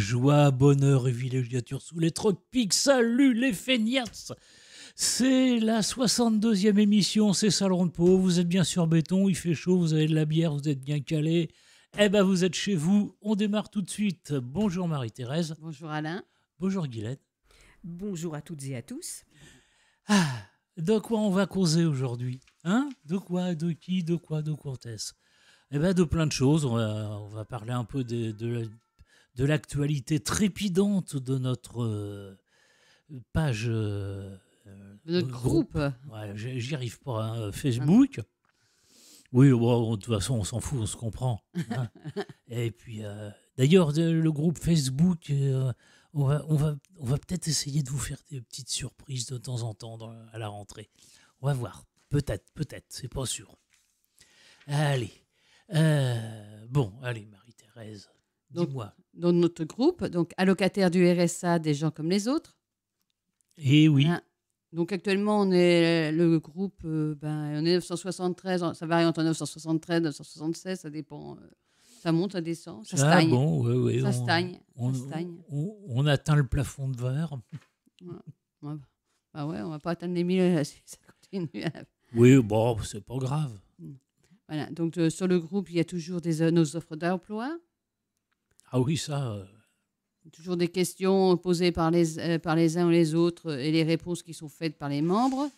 Joie, bonheur et villégiature sous les tropiques. Salut les feignasses C'est la 62e émission, c'est Salon de Pau. Vous êtes bien sur béton, il fait chaud, vous avez de la bière, vous êtes bien calé. Eh ben vous êtes chez vous, on démarre tout de suite. Bonjour Marie-Thérèse. Bonjour Alain. Bonjour Guylaine. Bonjour à toutes et à tous. Ah, de quoi on va causer aujourd'hui Hein De quoi De qui De quoi De quoi Eh ben de plein de choses. On va, parler un peu de, de, de l'actualité trépidante de notre euh, page. Euh, de groupe. J'y arrive pas, hein, ah Facebook. Oui, bon, de toute façon, on s'en fout, on se comprend. Hein. Et puis, euh, d'ailleurs, le groupe Facebook, on va, on va, peut-être essayer de vous faire des petites surprises de temps en temps à la rentrée. On va voir. Peut-être, peut-être, c'est pas sûr. Allez. bon, allez, Marie-Thérèse. Dans notre groupe, donc allocataires du RSA, des gens comme les autres. Et eh oui. Hein. donc actuellement, on est le groupe, euh, ben, on est 973, ça varie entre 973 976, ça dépend. Euh, ça monte, ça descend, ça ah stagne. ça, on, stagne, on, atteint le plafond de verre. On ne bah ouais, on va pas atteindre les 1000 euh, si ça continue. oui, bon, c'est pas grave. Voilà, donc sur le groupe, il y a toujours des, nos offres d'emploi. Ah oui, ça. Euh. Toujours des questions posées par les, euh, par les uns ou les autres euh, et les réponses qui sont faites par les membres.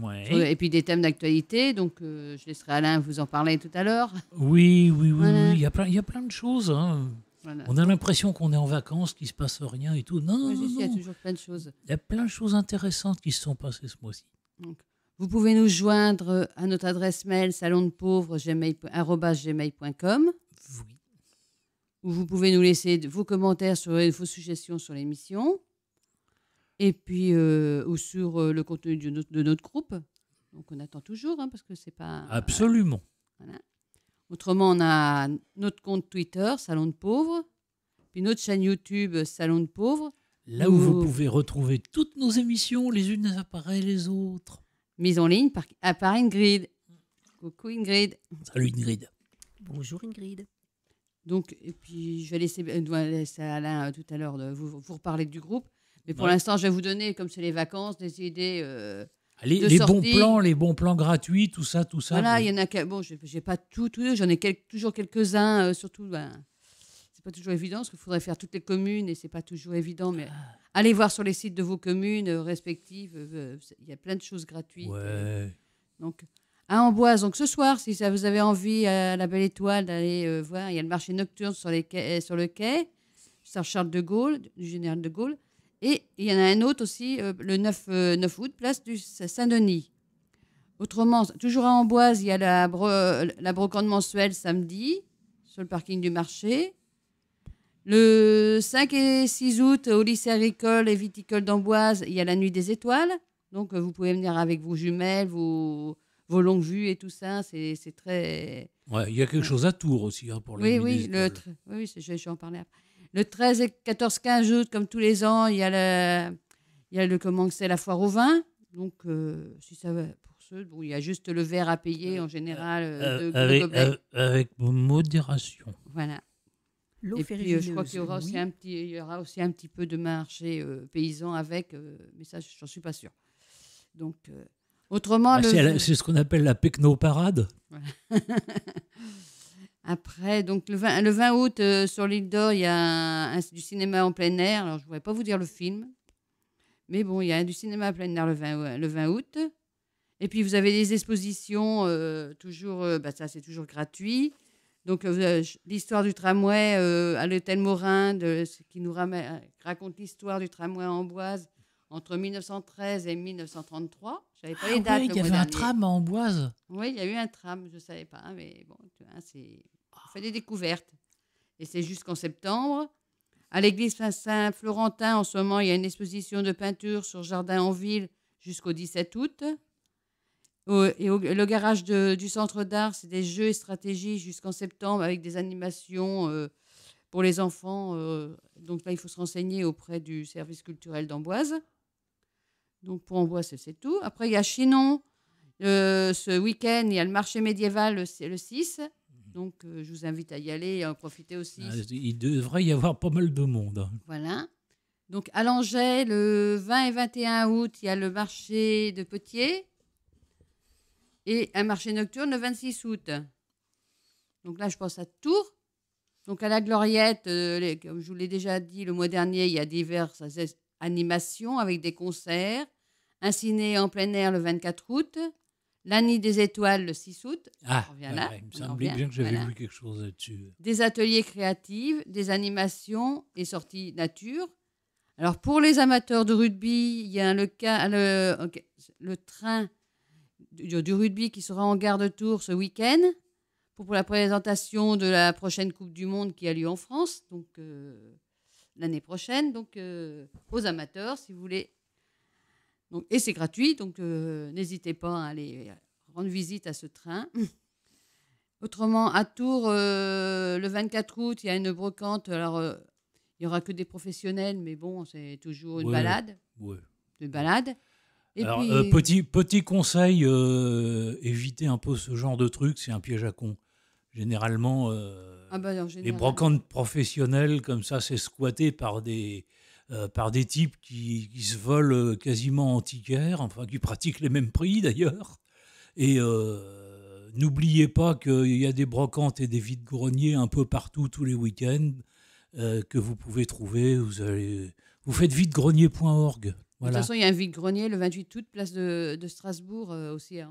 Ouais. Et puis des thèmes d'actualité, donc je laisserai Alain vous en parler tout à l'heure. Oui, oui, oui, Il, y a plein, il y a plein de choses. Hein. On a l'impression qu'on est en vacances, qu'il ne se passe rien et tout. Non, non, non, Il y a toujours plein de choses. Il y a plein de choses intéressantes qui se sont passées ce mois-ci. Vous pouvez nous joindre à notre adresse mail salon de pauvre gmail.com. Oui vous pouvez nous laisser vos commentaires, sur, vos suggestions sur l'émission, et puis euh, ou sur euh, le contenu de notre, groupe. Donc on attend toujours, hein, parce que c'est pas... Absolument. Autrement, on a notre compte Twitter, Salon de Pauvres, puis notre chaîne YouTube, Salon de Pauvres. Là où, vous pouvez retrouver toutes nos émissions, les unes après les autres. Mise en ligne par, par Ingrid. Coucou Ingrid. Salut Ingrid. Bonjour Ingrid. Donc, et puis, je vais laisser, euh, Alain euh, tout à l'heure vous, vous reparler du groupe. Mais pour l'instant, je vais vous donner, comme c'est les vacances, des idées. Euh, les, bons plans, les bons plans gratuits, tout ça, tout ça. Voilà, il y en a. Bon, j'ai pas tout, tout j'en ai toujours quelques-uns, euh, surtout. Ben, c'est pas toujours évident parce qu'il faudrait faire toutes les communes et c'est pas toujours évident. Mais ah. allez voir sur les sites de vos communes respectives. Il y a plein de choses gratuites. Ouais. donc, à Amboise. Donc ce soir, si ça vous avez envie à euh, la Belle Étoile d'aller euh, voir, il y a le marché nocturne sur, euh, sur le quai, sur Charles de Gaulle, du général de Gaulle. Et il y en a un autre aussi, le 9, août, place du Saint-Denis. Autrement, toujours à Amboise, il y a la, la brocante mensuelle samedi, sur le parking du marché. Le 5 et 6 août, au lycée agricole et viticole d'Amboise, il y a la nuit des étoiles. Donc, vous pouvez venir avec vos jumelles, vos, vos longues vues et tout ça, c'est très. Ouais, il y a quelque chose à Tours aussi hein, pour les. Oui, oui, le euh. oui, je, vais en parler après. Le 13 et 14, 15 août, comme tous les ans, il y a le, il y a le comment c'est la foire au vin. Donc, euh, si ça va, pour ceux, bon, il y a juste le verre à payer en général. Euh, avec, modération. Voilà. Et je crois qu'il y, aura aussi un petit, il y aura aussi un petit peu de marché paysan avec, mais ça, j'en suis pas sûr. Donc, Autrement, ah, c'est ce qu'on appelle la pecno-parade. Après, donc le 20, le 20 août, euh, sur l'île d'Or, il y a du cinéma en plein air. Alors, je ne voudrais pas vous dire le film. Mais bon, il y a du cinéma en plein air le 20, euh, le 20 août. Et puis, vous avez des expositions, euh, toujours, bah, ça c'est toujours gratuit. Donc, l'histoire du tramway à l'hôtel Morin, de, qui nous raconte l'histoire du tramway à Amboise entre 1913 et 1933. Ah il y avait un tram à Amboise. Oui, il y a eu un tram, je ne savais pas. Mais bon, tu vois, c'est... on fait des découvertes. Et c'est jusqu'en septembre. À l'église Saint-Florentin, en ce moment, il y a une exposition de peinture sur Jardin en ville jusqu'au 17 août. Et le garage du centre d'art, c'est des jeux et stratégies jusqu'en septembre avec des animations euh, pour les enfants. Euh, donc là, il faut se renseigner auprès du service culturel d'Amboise. Donc pour bois c'est tout. Après, il y a Chinon. Euh, ce week-end, il y a le marché médiéval le, le 6. Mhm. Donc euh, je vous invite à y aller et à en profiter aussi. Ah, il devrait y avoir pas mal de monde. Voilà. Donc à Langeais, le 20 et 21 août, il y a le marché de Potiers et un marché nocturne le 26 août. Donc là, je pense à Tours. Donc à la Gloriette, euh, comme je vous l'ai déjà dit le mois dernier, il y a divers animation avec des concerts, un ciné en plein air le 24 août, l'année des étoiles le 6 août. Ah, il me semblait bien que j'avais vu quelque chose dessus Des ateliers créatifs, des animations et sorties nature. Alors pour les amateurs de rugby, il y a le, train du, rugby qui sera en gare de Tours ce week-end pour, la présentation de la prochaine Coupe du Monde qui a lieu en France. Donc euh, l'année prochaine, donc euh, aux amateurs, si vous voulez. Donc, et c'est gratuit, donc euh, n'hésitez pas à aller rendre visite à ce train. Mmh. Autrement, à Tours, euh, le 24 août, il y a une brocante. Alors, il n'y aura que des professionnels, mais bon, c'est toujours une balade. Oui. Une balade. Alors, petit, petit conseil, éviter évitez un peu ce genre de truc, c'est un piège à con. Généralement, ah bah, les brocantes professionnelles, comme ça, c'est squatté par des, euh, par des types qui, qui se volent euh, quasiment antiquaires, enfin, qui pratiquent les mêmes prix d'ailleurs. Et euh, n'oubliez pas qu'il y a des brocantes et des vides-greniers un peu partout tous les week-ends que vous pouvez trouver. Vous, allez, vous faites vide-grenier.org. De toute façon, il y a un vide-grenier le 28 août, place de, Strasbourg, aussi à,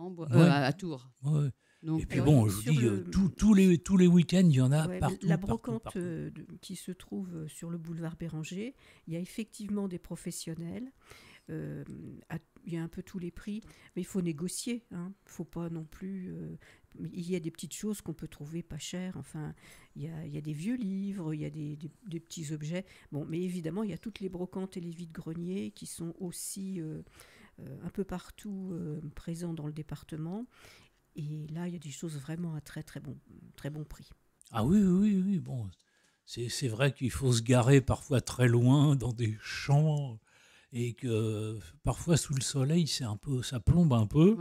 à, Tours. Ouais et puis euh, bon, je vous dis, euh, tous les, tous les week-ends, il y en a partout. La brocante euh, qui se trouve sur le boulevard Béranger, il y a effectivement des professionnels. il y a un peu tous les prix, mais il faut négocier. Il hein. ne faut pas non plus. il y a des petites choses qu'on peut trouver pas chères. Enfin, il y a, il y a des vieux livres, il y a des, des, petits objets. Bon, mais évidemment, il y a toutes les brocantes et les vides-greniers qui sont aussi un peu partout présents dans le département. Et là, il y a des choses vraiment à très très bon, très bon prix. Ah oui, oui, oui, bon. C'est vrai qu'il faut se garer parfois très loin dans des champs et que parfois sous le soleil, c'est un peu, ça plombe un peu.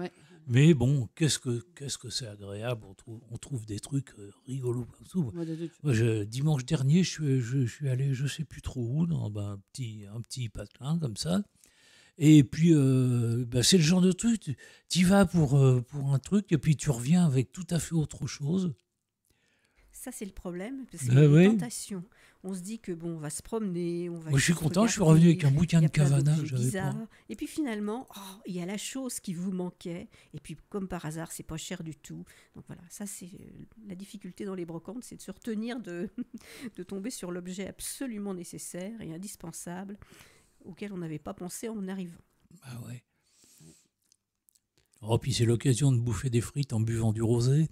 Mais bon, qu'est-ce que qu'est-ce que c'est agréable. On trouve, des trucs euh, rigolos dimanche dernier, je, je, je, suis allé, je sais plus trop où, dans ben, un petit un petit patelin comme ça. Et puis, euh, bah, c'est le genre de truc, tu y vas pour, euh, pour un truc et puis tu reviens avec tout à fait autre chose. Ça, c'est le problème, parce bah la tentation. On se dit que bon, on va se promener, on va. je suis content, je suis revenu avec un bouquin de Cavana. Et puis finalement, oh, il y a la chose qui vous manquait. Et puis, comme par hasard, c'est pas cher du tout. Donc voilà, ça, c'est euh, la difficulté dans les brocantes, c'est de se retenir de, de tomber sur l'objet absolument nécessaire et indispensable auxquelles on n'avait pas pensé en arrivant. Bah ouais. Oh, puis c'est l'occasion de bouffer des frites en buvant du rosé.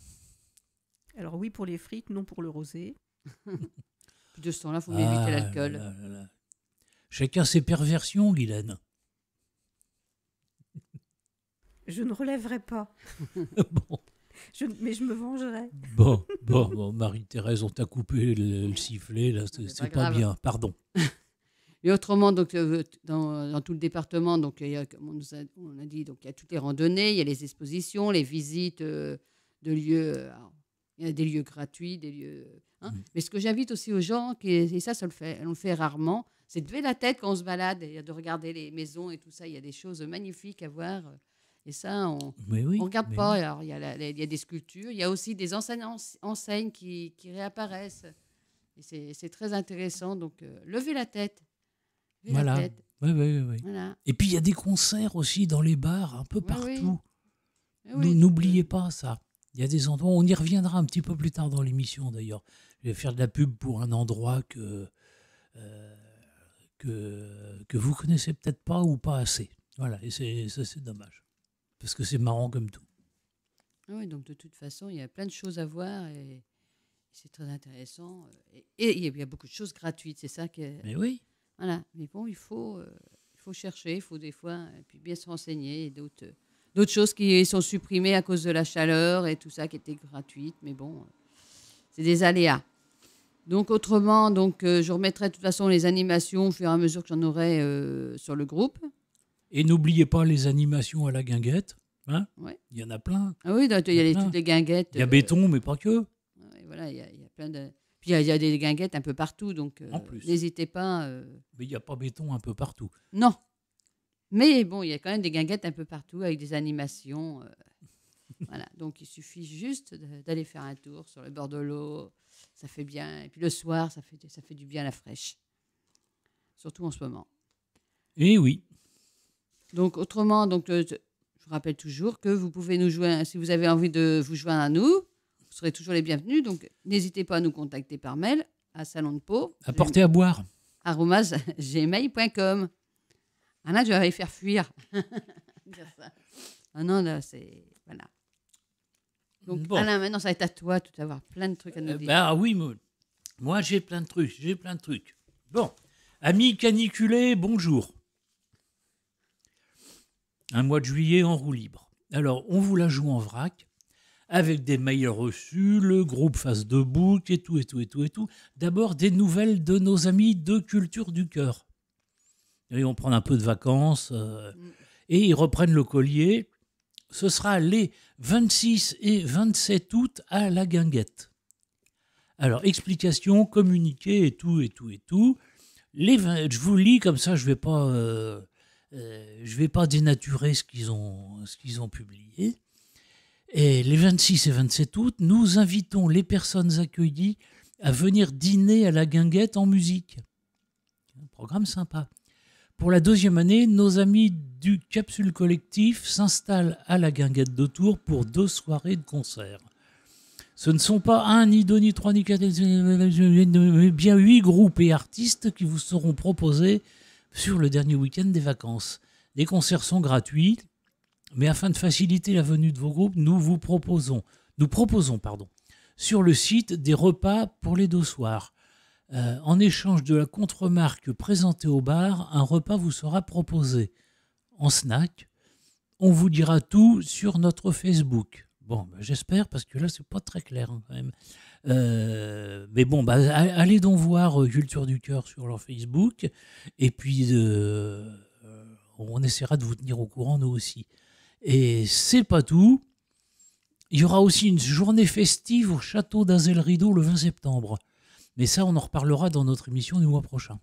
Alors oui pour les frites, non pour le rosé. de ce temps-là, il faut ah éviter l'alcool. Chacun ses perversions, Guylaine. Je ne relèverai pas. mais je me vengerai. Bon, bon, Marie-Thérèse, on t'a coupé le, sifflet, là, c'est pas bien, pardon. Mais autrement, donc, euh, euh, euh, dans, tout le département, donc, il y a, comme on, a, dit, donc, il y a toutes les randonnées, il y a les expositions, les visites de lieux. il y a des lieux gratuits, des lieux. Hein. Mm. Mais ce que j'invite aussi aux gens, et ça, ça le fait, on le fait rarement, c'est de lever la tête quand on se balade, et de regarder les maisons et tout ça. Il y a des choses magnifiques à voir. Et ça, on ne regarde pas. Alors, il y, a il y, a des sculptures, il y a aussi des enseignes, qui, qui réapparaissent. Et c'est très intéressant. Donc, lever levez la tête voilà. Oui, oui, oui. Et puis il y a des concerts aussi dans les bars, un peu partout. Eh n'oubliez pas ça. Il y a des endroits, on y reviendra un petit peu plus tard dans l'émission d'ailleurs. Je vais faire de la pub pour un endroit que, euh, que, que vous connaissez peut-être pas ou pas assez. Voilà, et ça c'est dommage. Parce que c'est marrant comme tout. Ah oui, donc de toute façon, il y a plein de choses à voir et c'est très intéressant. Et, et il y a beaucoup de choses gratuites, c'est ça que. Mais oui. Voilà. Mais bon, il faut, euh, il faut chercher, il faut des fois euh, puis bien se renseigner. Et euh, d'autres, choses qui sont supprimées à cause de la chaleur et tout ça qui était gratuite. Mais bon, c'est des aléas. Donc autrement, donc je remettrai de toute façon les animations au fur et à mesure que j'en aurai sur le groupe. Et n'oubliez pas les animations à la guinguette. Hein Il y en a plein. Ah oui, il y, a, toutes les guinguettes. Il y a béton, mais pas que. voilà, y, il y a plein de il y, a des guinguettes un peu partout, donc euh, n'hésitez pas. Euh. Mais il n'y a pas béton un peu partout. Non. Mais bon, il y a quand même des guinguettes un peu partout avec des animations. Euh. voilà. Donc il suffit juste d'aller faire un tour sur le bord de l'eau. Ça fait bien. Et puis le soir, ça fait, ça fait du bien à la fraîche. Surtout en ce moment. Et eh oui. Donc autrement, donc, je vous rappelle toujours que vous pouvez nous joindre, si vous avez envie de vous joindre à nous, vous serez toujours les bienvenus. Donc, n'hésitez pas à nous contacter par mail à Salon de Pau. À à boire. gmail.com. Ah là, je vais faire fuir. ah non, là, c'est. Voilà. Donc, Alain, maintenant, ça va être à toi de avoir plein de trucs à nous euh, dire. bah oui, moi j'ai plein de trucs. J'ai plein de trucs. Bon. Amis caniculés, bonjour. Un mois de juillet en roue libre. Alors, on vous la joue en vrac avec des mails reçus, le groupe face de bouc et tout, et tout, et tout, et tout. D'abord, des nouvelles de nos amis de Culture du Cœur. Ils vont prendre un peu de vacances euh, et ils reprennent le collier. Ce sera les 26 et 27 août à la guinguette. Alors, explication, communiqué et tout, et tout, et tout. Les je vous lis comme ça, je ne vais, pas, euh, euh, je vais pas dénaturer ce qu'ils ont, ce qu'ils ont publié. Et les 26 et 27 août, nous invitons les personnes accueillies à venir dîner à la guinguette en musique. Un programme sympa. Pour la deuxième année, nos amis du Capsule Collectif s'installent à la guinguette de Tours pour deux soirées de concerts. Ce ne sont pas un, ni deux, ni trois, ni quatre, mais bien huit groupes et artistes qui vous seront proposés sur le dernier week-end des vacances. Les concerts sont gratuits, mais afin de faciliter la venue de vos groupes, nous vous proposons, nous proposons pardon, sur le site des repas pour les deux soirs. Euh, en échange de la contre-marque présentée au bar, un repas vous sera proposé en snack. On vous dira tout sur notre Facebook. Bon, bah, j'espère parce que là, c'est pas très clair hein, quand même. Euh, mais bon, bah, allez donc voir euh, Culture du Cœur sur leur Facebook. Et puis, on essaiera de vous tenir au courant, nous aussi. Et c'est pas tout. Il y aura aussi une journée festive au château d'Azel-Rideau le 20 septembre. Mais ça, on en reparlera dans notre émission du mois prochain.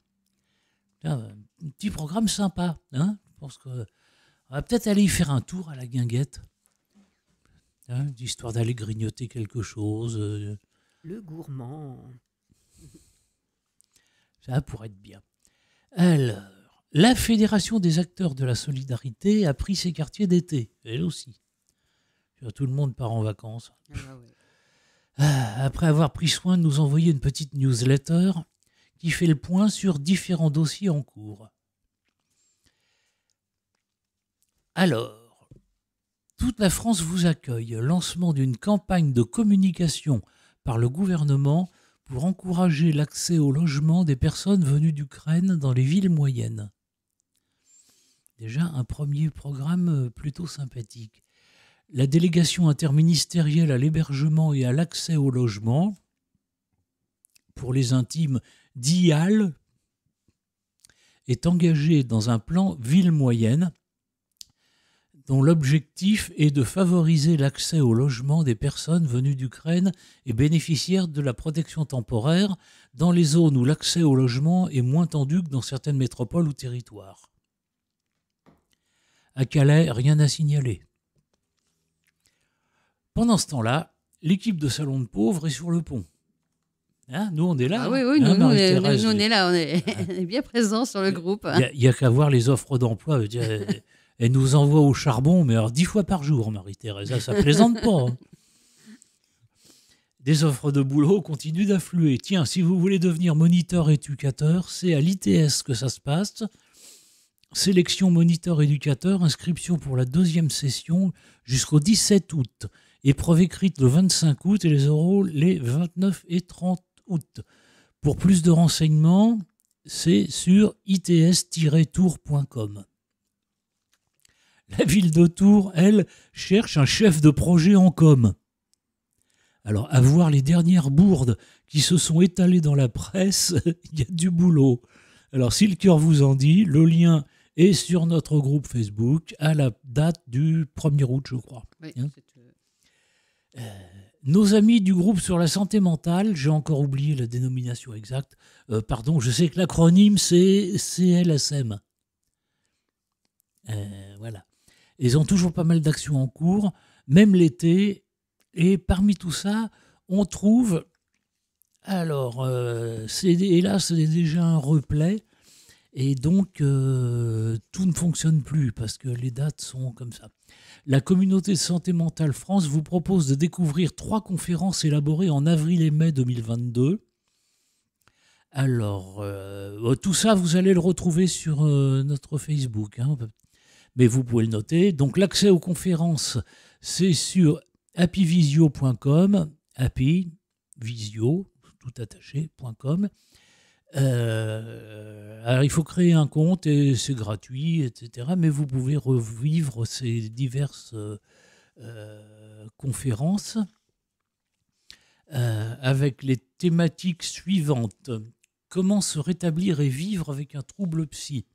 Un petit programme sympa. Hein Je pense que on va peut-être aller y faire un tour à la guinguette. Hein, histoire d'aller grignoter quelque chose. Euh. Le gourmand. Ça pourrait être bien. Alors. La Fédération des acteurs de la solidarité a pris ses quartiers d'été, elle aussi. Tout le monde part en vacances. Ah bah ah, après avoir pris soin de nous envoyer une petite newsletter qui fait le point sur différents dossiers en cours. Alors, toute la France vous accueille. Lancement d'une campagne de communication par le gouvernement pour encourager l'accès au logement des personnes venues d'Ukraine dans les villes moyennes déjà un premier programme euh, plutôt sympathique. La délégation interministérielle à l'hébergement et à l'accès au logement, pour les intimes, DIAL, est engagée dans un plan ville moyenne dont l'objectif est de favoriser l'accès au logement des personnes venues d'Ukraine et bénéficiaires de la protection temporaire dans les zones où l'accès au logement est moins tendu que dans certaines métropoles ou territoires. À Calais, rien à signaler. Pendant ce temps-là, l'équipe de Salon de Pauvres est sur le pont. Hein, nous, on est là. Ah hein. oui, oui, hein, nous, on est là, on est, bien présents sur le groupe. Il n'y a, qu'à voir les offres d'emploi. Elle, nous envoie au charbon, mais alors dix fois par jour, Marie-Thérèse. Ah, ça ne plaisante pas. Des offres de boulot continuent d'affluer. Tiens, si vous voulez devenir moniteur éducateur, c'est à l'ITS que ça se passe sélection moniteur éducateur, inscription pour la deuxième session jusqu'au 17 août, épreuve écrite le 25 août et les oraux les 29 et 30 août. Pour plus de renseignements, c'est sur its-tour.com. La ville de Tours, elle, cherche un chef de projet en com. Alors, à voir les dernières bourdes qui se sont étalées dans la presse, il y a du boulot. Alors, si le cœur vous en dit, le lien et sur notre groupe Facebook à la date du 1er août, je crois. Hein euh, euh, nos amis du groupe sur la santé mentale, j'ai encore oublié la dénomination exacte, euh, pardon, je sais que l'acronyme c'est CLSM. voilà. Ils ont toujours pas mal d'actions en cours, même l'été. Et parmi tout ça, on trouve. Alors, c'est, hélas, c'est déjà un replay et donc, euh, tout ne fonctionne plus parce que les dates sont comme ça. La communauté santé mentale France vous propose de découvrir trois conférences élaborées en avril et mai 2022. Alors, euh, oh, tout ça, vous allez le retrouver sur euh, notre Facebook. Hein. mais vous pouvez le noter. Donc, l'accès aux conférences, c'est sur happyvisio.com, happyvisio, tout attaché.com. Euh, alors, il faut créer un compte et c'est gratuit, etc. Mais vous pouvez revivre ces diverses euh, euh, conférences avec les thématiques suivantes. Comment se rétablir et vivre avec un trouble psy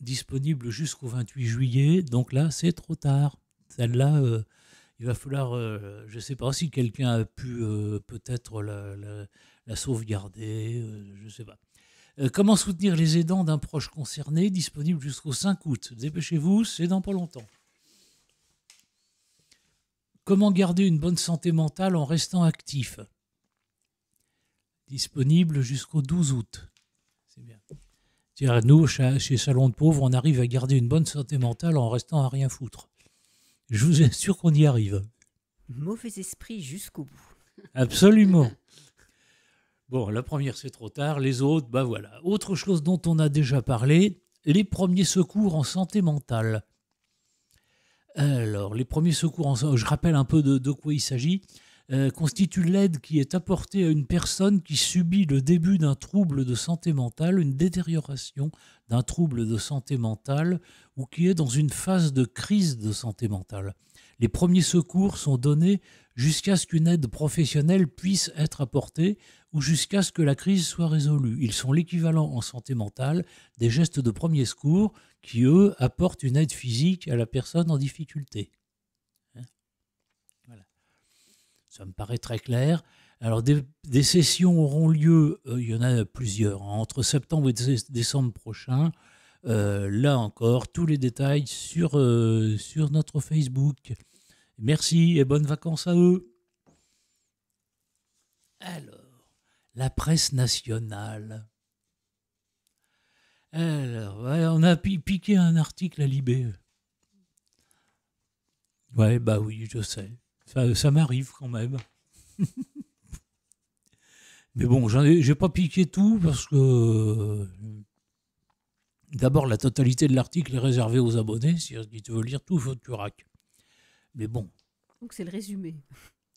Disponible jusqu'au 28 juillet, donc là, c'est trop tard. Celle-là, il va falloir, je ne sais pas si quelqu'un a pu peut-être la la sauvegarder, euh, je ne sais pas. Euh, comment soutenir les aidants d'un proche concerné disponible jusqu'au 5 août Dépêchez-vous, c'est dans pas longtemps. Comment garder une bonne santé mentale en restant actif Disponible jusqu'au 12 août. C'est bien. -à nous, chez Salon de Pauvres, on arrive à garder une bonne santé mentale en restant à rien foutre. Je vous assure qu'on y arrive. Mauvais esprit jusqu'au bout. Absolument. Bon, la première, c'est trop tard. Les autres, bah voilà. Autre chose dont on a déjà parlé, les premiers secours en santé mentale. Alors, les premiers secours, en, je rappelle un peu de, quoi il s'agit, euh, constituent l'aide qui est apportée à une personne qui subit le début d'un trouble de santé mentale, une détérioration d'un trouble de santé mentale ou qui est dans une phase de crise de santé mentale. Les premiers secours sont donnés jusqu'à ce qu'une aide professionnelle puisse être apportée ou jusqu'à ce que la crise soit résolue. Ils sont l'équivalent en santé mentale des gestes de premier secours qui, eux, apportent une aide physique à la personne en difficulté. Hein Ça me paraît très clair. Alors, des, sessions auront lieu, euh, il y en a plusieurs, hein, entre septembre et décembre prochain. Euh, là encore, tous les détails sur, euh, sur notre Facebook. Merci et bonnes vacances à eux. Alors, la presse nationale. Alors, on a piqué un article à Libé. Ouais, bah oui, je sais. Ça, m'arrive quand même. Mais bon, j'ai pas piqué tout parce que d'abord la totalité de l'article est réservée aux abonnés. Si tu veux lire tout, faut que tu mais bon. Donc c'est le résumé.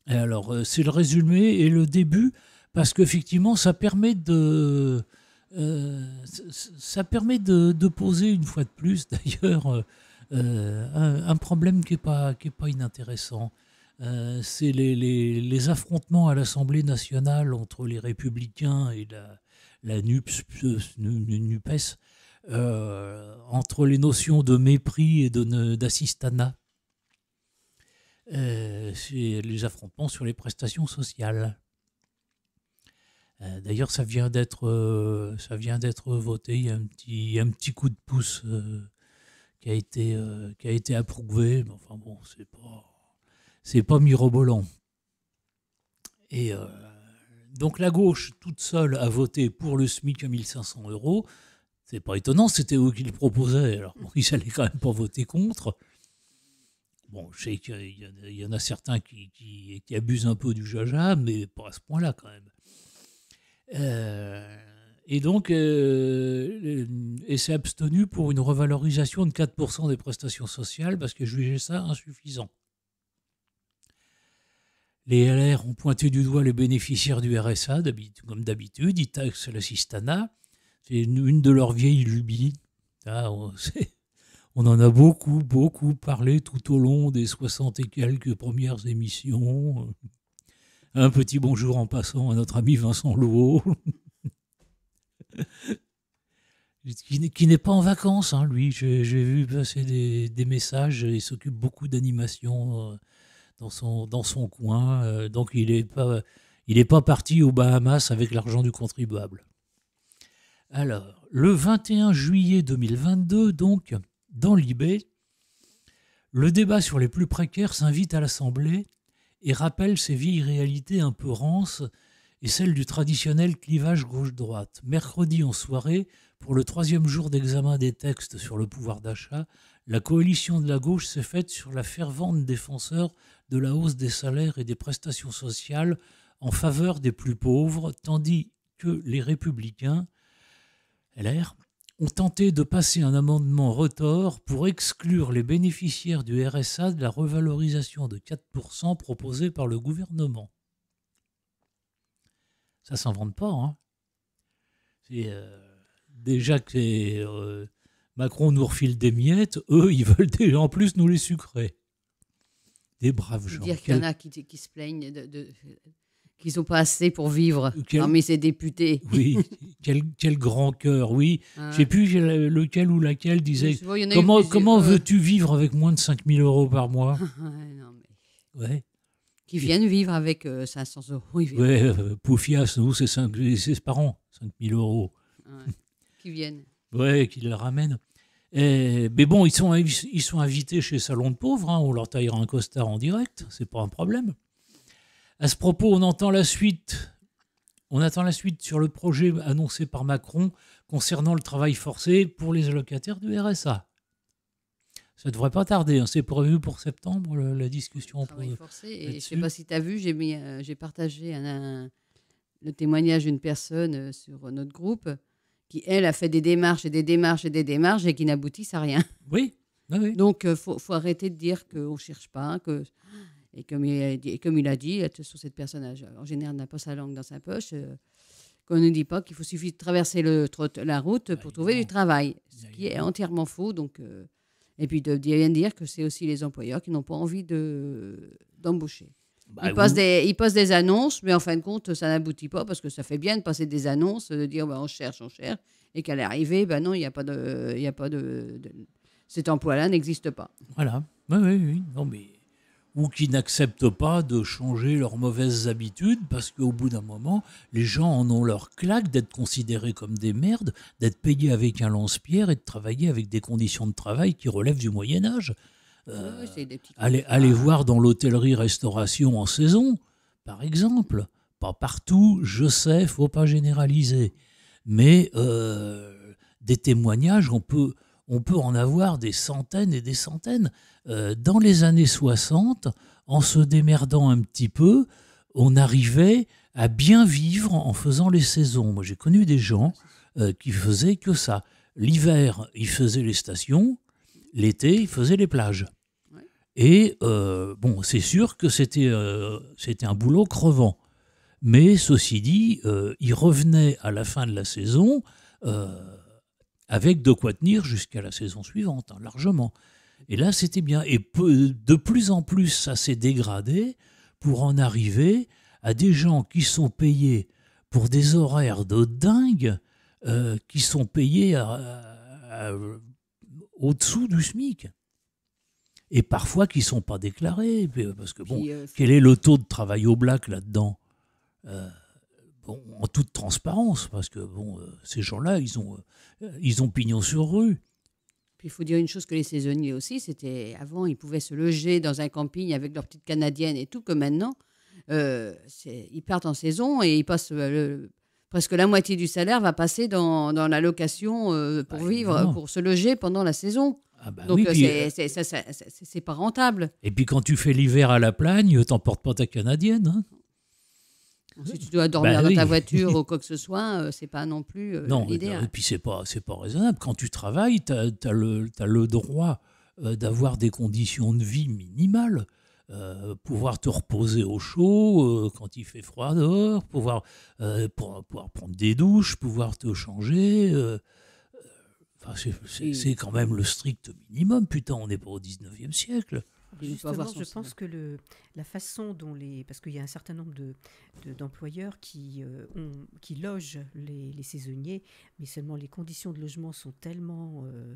alors, c'est le résumé et le début, parce qu'effectivement, ça permet de. ça permet de, poser une fois de plus, d'ailleurs, un, problème qui n'est pas, qui est pas inintéressant. c'est les, les, affrontements à l'Assemblée nationale entre les républicains et la, la NUPS, NUPES, entre les notions de mépris et d'assistanat. Euh, les affrontements sur les prestations sociales. Euh, d'ailleurs, ça vient d'être euh, ça vient d'être voté. Il y a un petit un petit coup de pouce qui a été qui a été approuvé. Mais enfin bon, c'est pas c'est pas mirobolant. Et donc la gauche toute seule a voté pour le SMIC à 1500 euros. C'est pas étonnant, c'était eux qui le proposaient. Alors bon, ils allaient quand même pas voter contre. Bon, je sais qu'il y, en a certains qui, abusent un peu du jaja, mais pas à ce point-là quand même. Euh, et donc, euh, et s'est abstenu pour une revalorisation de 4% des prestations sociales parce que jugeait ça insuffisant. Les LR ont pointé du doigt les bénéficiaires du RSA, comme d'habitude, ils taxent l'assistanat. C'est une, de leurs vieilles lubies. Ah, On en a beaucoup, beaucoup parlé tout au long des soixante et quelques premières émissions. Un petit bonjour en passant à notre ami Vincent Louot, qui n'est pas en vacances, hein, lui. J'ai vu passer des, messages. Il s'occupe beaucoup d'animation euh, dans son, dans son coin. Euh, donc il n'est pas, il pas parti aux Bahamas avec l'argent du contribuable. Alors, le 21 juillet 2022, donc, dans l'IB, le débat sur les plus précaires s'invite à l'Assemblée et rappelle ces vieilles réalités un peu rances et celles du traditionnel clivage gauche-droite. Mercredi en soirée, pour le troisième jour d'examen des textes sur le pouvoir d'achat, la coalition de la gauche s'est faite sur la fervente défenseur de la hausse des salaires et des prestations sociales en faveur des plus pauvres, tandis que les républicains, LR, ont tenté de passer un amendement retors pour exclure les bénéficiaires du RSA de la revalorisation de 4% proposée par le gouvernement. Ça s'en s'invente pas. Hein euh, déjà que euh, Macron nous refile des miettes, eux, ils veulent en plus nous les sucrer. Des braves gens. Dire y en a qui, qui se plaignent de qu'ils sont pas assez pour vivre parmi euh, ces députés. Oui, quel, grand cœur, oui. Ah. Je sais plus lequel ou laquelle disait Comment, comment euh. veux-tu vivre avec moins de 5000 euros par mois non, mais... ouais. Qui viennent vivre avec 500 euh, euros. Oui, Poufias, nous, c'est ses par an, 5000 euros. Qui viennent. Oui, qui le ramènent. mais bon, ils sont, ils sont invités chez Salon de Pauvres, hein, on leur taillera un costard en direct, c'est pas un problème. À ce propos, on entend la suite. attend la suite sur le projet annoncé par Macron concernant le travail forcé pour les allocataires du RSA. Ça ne devrait pas tarder, hein. c'est prévu pour septembre la discussion. Le travail euh, forcé, et je sais pas si tu as vu, j'ai euh, partagé un, le témoignage d'une personne euh, sur notre groupe qui, elle, a fait des démarches et des démarches et des démarches et qui n'aboutissent à rien. Oui. Donc, il faut, faut, arrêter de dire qu'on ne cherche pas, que et comme, il a dit, comme il a dit, être euh, sur cette personne euh, en général n'a pas sa langue dans sa poche, euh, qu'on ne dit pas qu'il faut suffit de traverser le, la route pour trouver du travail, ce qui est entièrement faux. Donc, et puis de, de dire que c'est aussi les employeurs qui n'ont pas envie de, d'embaucher. Bah, ils, passent des, annonces, mais en fin de compte, ça n'aboutit pas parce que ça fait bien de passer des annonces, de dire bah, on cherche, on cherche, et qu'à l'arrivée, ben non, il n'y a pas de, il a pas de, de cet emploi-là n'existe pas. Voilà. Oui, oui, oui. Non, mais ou qui n'acceptent pas de changer leurs mauvaises habitudes parce qu'au bout d'un moment, les gens en ont leur claque d'être considérés comme des merdes, d'être payés avec un lance-pierre et de travailler avec des conditions de travail qui relèvent du Moyen Âge. Euh, allez, ah. voir dans l'hôtellerie-restauration en saison, par exemple. Pas partout, je sais, faut pas généraliser. Mais euh, des témoignages, on peut, on peut en avoir des centaines et des centaines. Euh, dans les années 60, en se démerdant un petit peu, on arrivait à bien vivre en faisant les saisons. Moi, j'ai connu des gens euh, qui faisaient que ça. L'hiver, ils faisaient les stations, l'été, ils faisaient les plages. Et euh, bon, c'est sûr que c'était un boulot crevant. Mais ceci dit, ils revenaient à la fin de la saison avec de quoi tenir jusqu'à la saison suivante, hein, largement. Et là, c'était bien. Et de plus en plus, ça s'est dégradé pour en arriver à des gens qui sont payés pour des horaires de dingue, euh, qui sont payés au-dessous du SMIC. Et parfois qui ne sont pas déclarés. Parce que, bon, euh, quel est le taux de travail au black là-dedans euh, en toute transparence, parce que bon, euh, ces gens-là, ils ont, euh, ils ont pignon sur rue. Puis il faut dire une chose que les saisonniers aussi, c'était avant, ils pouvaient se loger dans un camping avec leur petite canadienne et tout, que maintenant, euh, ils partent en saison et ils passent presque la moitié du salaire va passer dans, la location pour bah, vivre, pour se loger pendant la saison. Ah, bah Donc oui, c'est pas rentable. Et puis quand tu fais l'hiver à la plagne, t'emportes pas ta canadienne. Hein. Si tu dois dormir bah dans ta voiture ou quoi que ce soit, ce euh, c'est pas non plus euh, non, Et puis c'est pas, pas raisonnable. Quand tu travailles, tu as, le, le droit euh, d'avoir des conditions de vie minimales. Euh, pouvoir te reposer au chaud quand il fait froid dehors, pouvoir, pouvoir prendre des douches, pouvoir te changer. c'est quand même le strict minimum. Putain, on n'est pas au 19e siècle. Justement, je pense que la façon dont les... Parce qu'il y a un certain nombre d'employeurs de, qui, euh, qui logent les, saisonniers, mais seulement les conditions de logement sont tellement euh,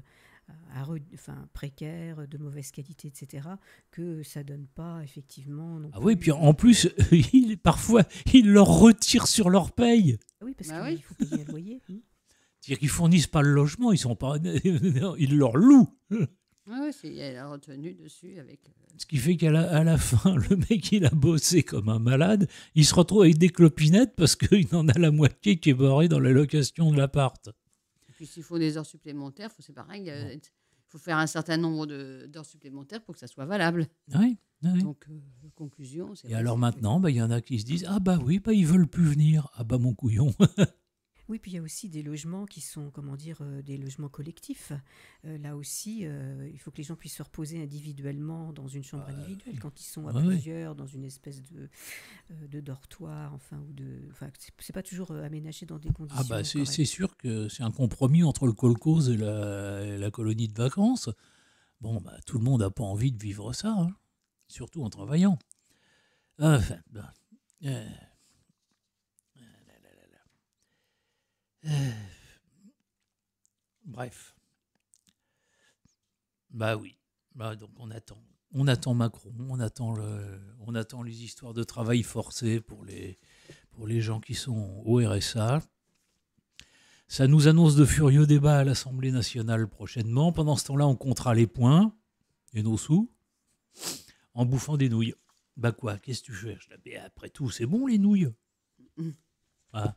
enfin, précaires, de mauvaise qualité, etc., que ça donne pas effectivement... ah oui, et puis en plus, il, parfois, ils leur retirent sur leur paye. Oui, parce bah qu'il faut payer le loyer. C'est-à-dire qu'ils fournissent pas le logement, ils sont pas, ils leur louent. Ah oui, il a la dessus euh, Ce qui fait qu'à la, fin, le mec, il a bossé comme un malade. Il se retrouve avec des clopinettes parce qu'il en a la moitié qui est barrée dans la location de l'appart. Et puis s'il faut des heures supplémentaires, c'est pareil. Euh, il faut faire un certain nombre d'heures supplémentaires pour que ça soit valable. Ah ah Donc, euh, conclusion. Et alors maintenant, bah, il y en a qui se disent Ah bah oui, bah, ils veulent plus venir. Ah bah mon couillon Oui, puis il y a aussi des logements qui sont, comment dire, euh, des logements collectifs. Euh, là aussi, euh, il faut que les gens puissent se reposer individuellement dans une chambre bah, individuelle quand ils sont à plusieurs, dans une espèce de, de dortoir, enfin, ou de. Enfin, c'est pas toujours aménagé dans des ah, conditions. Ah, bah, c'est sûr que c'est un compromis entre le colcos et la, colonie de vacances. Bon, bah, tout le monde n'a pas envie de vivre ça, hein. surtout en travaillant. Enfin, ben... Bref. Bah oui. Bah, donc on attend. On attend Macron, on attend, on attend les histoires de travail forcé pour les, pour les gens qui sont au RSA. Ça nous annonce de furieux débats à l'Assemblée nationale prochainement. Pendant ce temps-là, on comptera les points et nos sous en bouffant des nouilles. Bah quoi, qu'est-ce que tu cherches Après tout, c'est bon les nouilles. Ah.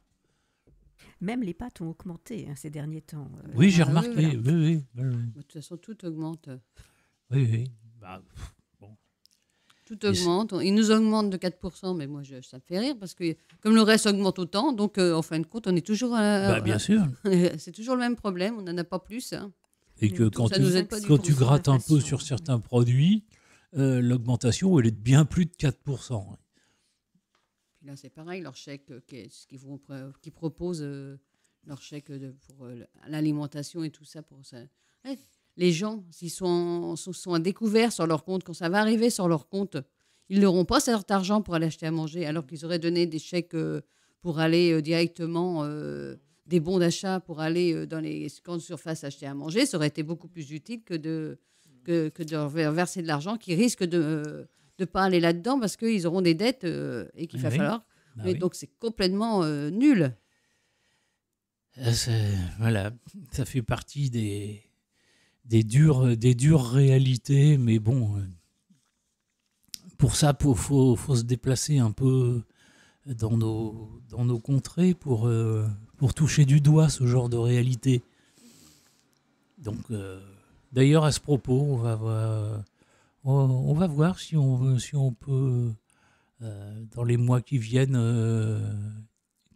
Même les pâtes ont augmenté hein, ces derniers temps. Euh, oui, j'ai remarqué. De toute façon, tout augmente. Oui, oui. Bah, tout augmente. Ils nous augmentent de 4%, mais moi, je, ça me fait rire parce que comme le reste augmente autant, donc euh, en fin de compte, on est toujours. Euh, bah, bien sûr. C'est toujours le même problème. On n'en a pas plus. Hein. Et que quand, tu, grattes un peu sur certains produits, l'augmentation, elle est de bien plus de 4% là, c'est pareil, leur chèque, euh, ce qu'ils proposent, euh, leur chèque euh, pour l'alimentation et tout ça. Pour ça. Les gens, s'ils sont, sont, à découvert sur leur compte, quand ça va arriver sur leur compte, ils n'auront pas cet argent pour aller acheter à manger, alors qu'ils auraient donné des chèques pour aller directement des bons d'achat pour aller dans les de surface acheter à manger, ça aurait été beaucoup plus utile que de, que, que de verser de l'argent qui risque de, de pas aller là-dedans parce qu'ils auront des dettes euh, et qu'il va falloir. Bah donc c'est complètement euh, nul. Euh, voilà, ça fait partie des, des, dures, des dures réalités, mais bon, pour ça, il faut, faut, se déplacer un peu dans nos, dans nos contrées pour, pour toucher du doigt ce genre de réalité. Donc, d'ailleurs, à ce propos, on va, voir on, va voir si on, si on peut, euh, dans les mois qui viennent, euh,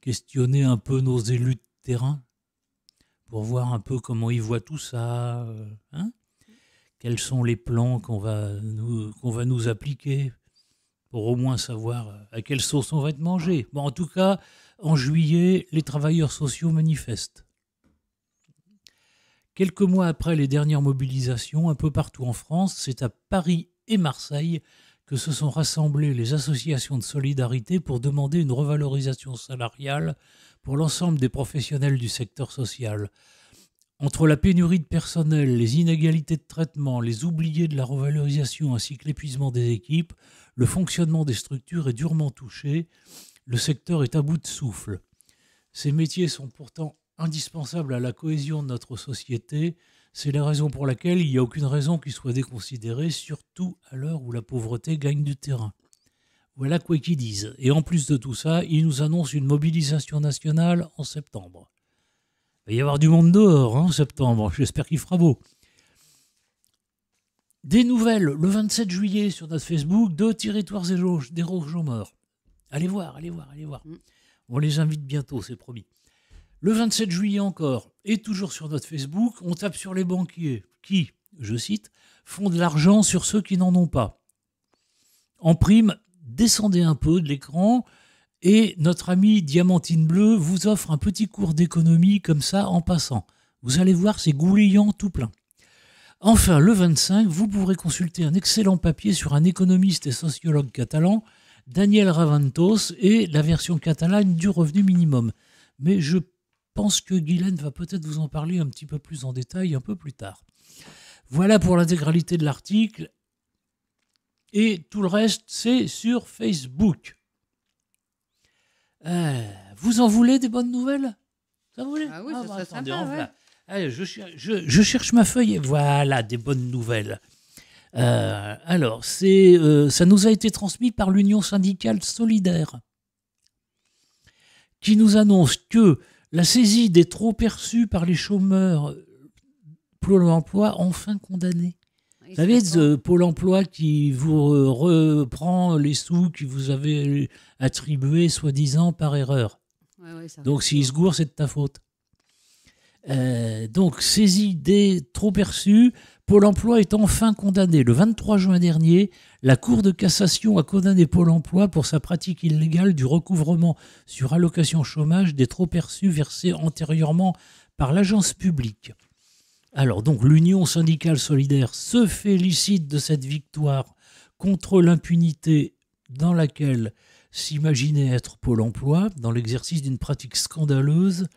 questionner un peu nos élus de terrain pour voir un peu comment ils voient tout ça, euh, hein. quels sont les plans qu'on va, nous, va nous appliquer pour au moins savoir à quelle sauce on va être mangé. Bon, en tout cas, en juillet, les travailleurs sociaux manifestent. Quelques mois après les dernières mobilisations, un peu partout en France, c'est à Paris et Marseille que se sont rassemblées les associations de solidarité pour demander une revalorisation salariale pour l'ensemble des professionnels du secteur social. Entre la pénurie de personnel, les inégalités de traitement, les oubliés de la revalorisation ainsi que l'épuisement des équipes, le fonctionnement des structures est durement touché, le secteur est à bout de souffle. Ces métiers sont pourtant indispensable à la cohésion de notre société. C'est la raison pour laquelle il n'y a aucune raison qu'il soit déconsidéré, surtout à l'heure où la pauvreté gagne du terrain. Voilà quoi qu'ils disent. Et en plus de tout ça, ils nous annoncent une mobilisation nationale en septembre. Il va y avoir du monde dehors hein, en septembre. J'espère qu'il fera beau. Des nouvelles le 27 juillet sur notre Facebook de Territoires et des Rouges Allez voir, allez voir, allez voir. Mm. On les invite bientôt, c'est promis. Le 27 juillet encore, et toujours sur notre Facebook, on tape sur les banquiers qui, je cite, font de l'argent sur ceux qui n'en ont pas. En prime, descendez un peu de l'écran et notre ami Diamantine Bleue vous offre un petit cours d'économie comme ça en passant. Vous allez voir, c'est gouléant tout plein. Enfin, le 25, vous pourrez consulter un excellent papier sur un économiste et sociologue catalan, Daniel Ravantos, et la version catalane du revenu minimum. Mais je pense que Guylaine va peut-être vous en parler un petit peu plus en détail un peu plus tard. Voilà pour l'intégralité de l'article. Et tout le reste, c'est sur Facebook. Euh, vous en voulez des bonnes nouvelles Ça vous voulez Ah oui, je, cherche ma feuille. Voilà, des bonnes nouvelles. Euh, alors, euh, ça nous a été transmis par l'Union syndicale solidaire, qui nous annonce que la saisie des trop perçus par les chômeurs, euh, Pôle emploi enfin condamné. Vous savez, Pôle emploi qui vous reprend les sous qui vous avez attribués, soi-disant, par erreur. donc, s'il se gourre, c'est de ta faute. Euh, donc, saisie des trop perçus Pôle emploi est enfin condamné. Le 23 juin dernier, la Cour de cassation a condamné Pôle emploi pour sa pratique illégale du recouvrement sur allocation chômage des trop perçus versés antérieurement par l'agence publique. Alors donc l'Union syndicale solidaire se félicite de cette victoire contre l'impunité dans laquelle s'imaginait être Pôle emploi dans l'exercice d'une pratique scandaleuse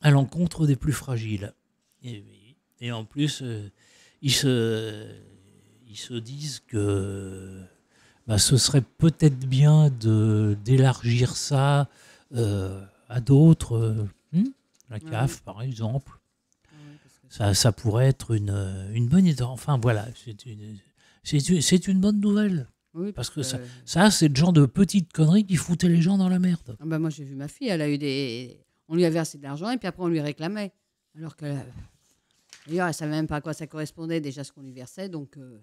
à l'encontre des plus fragiles. Eh et en plus, euh, ils, se, ils se disent que bah, ce serait peut-être bien d'élargir ça euh, à d'autres, euh, hmm, la CAF par exemple. ça, pourrait être une, bonne idée. Enfin voilà, c'est une, bonne nouvelle. parce, que, ça, c'est le genre de petites conneries qui foutaient les gens dans la merde. Ah bah, moi, j'ai vu ma fille, elle a eu des. On lui a versé de l'argent et puis après, on lui réclamait. Alors que D'ailleurs, ah, elle ne savait même pas à quoi ça correspondait, déjà ce qu'on lui versait. Donc, euh,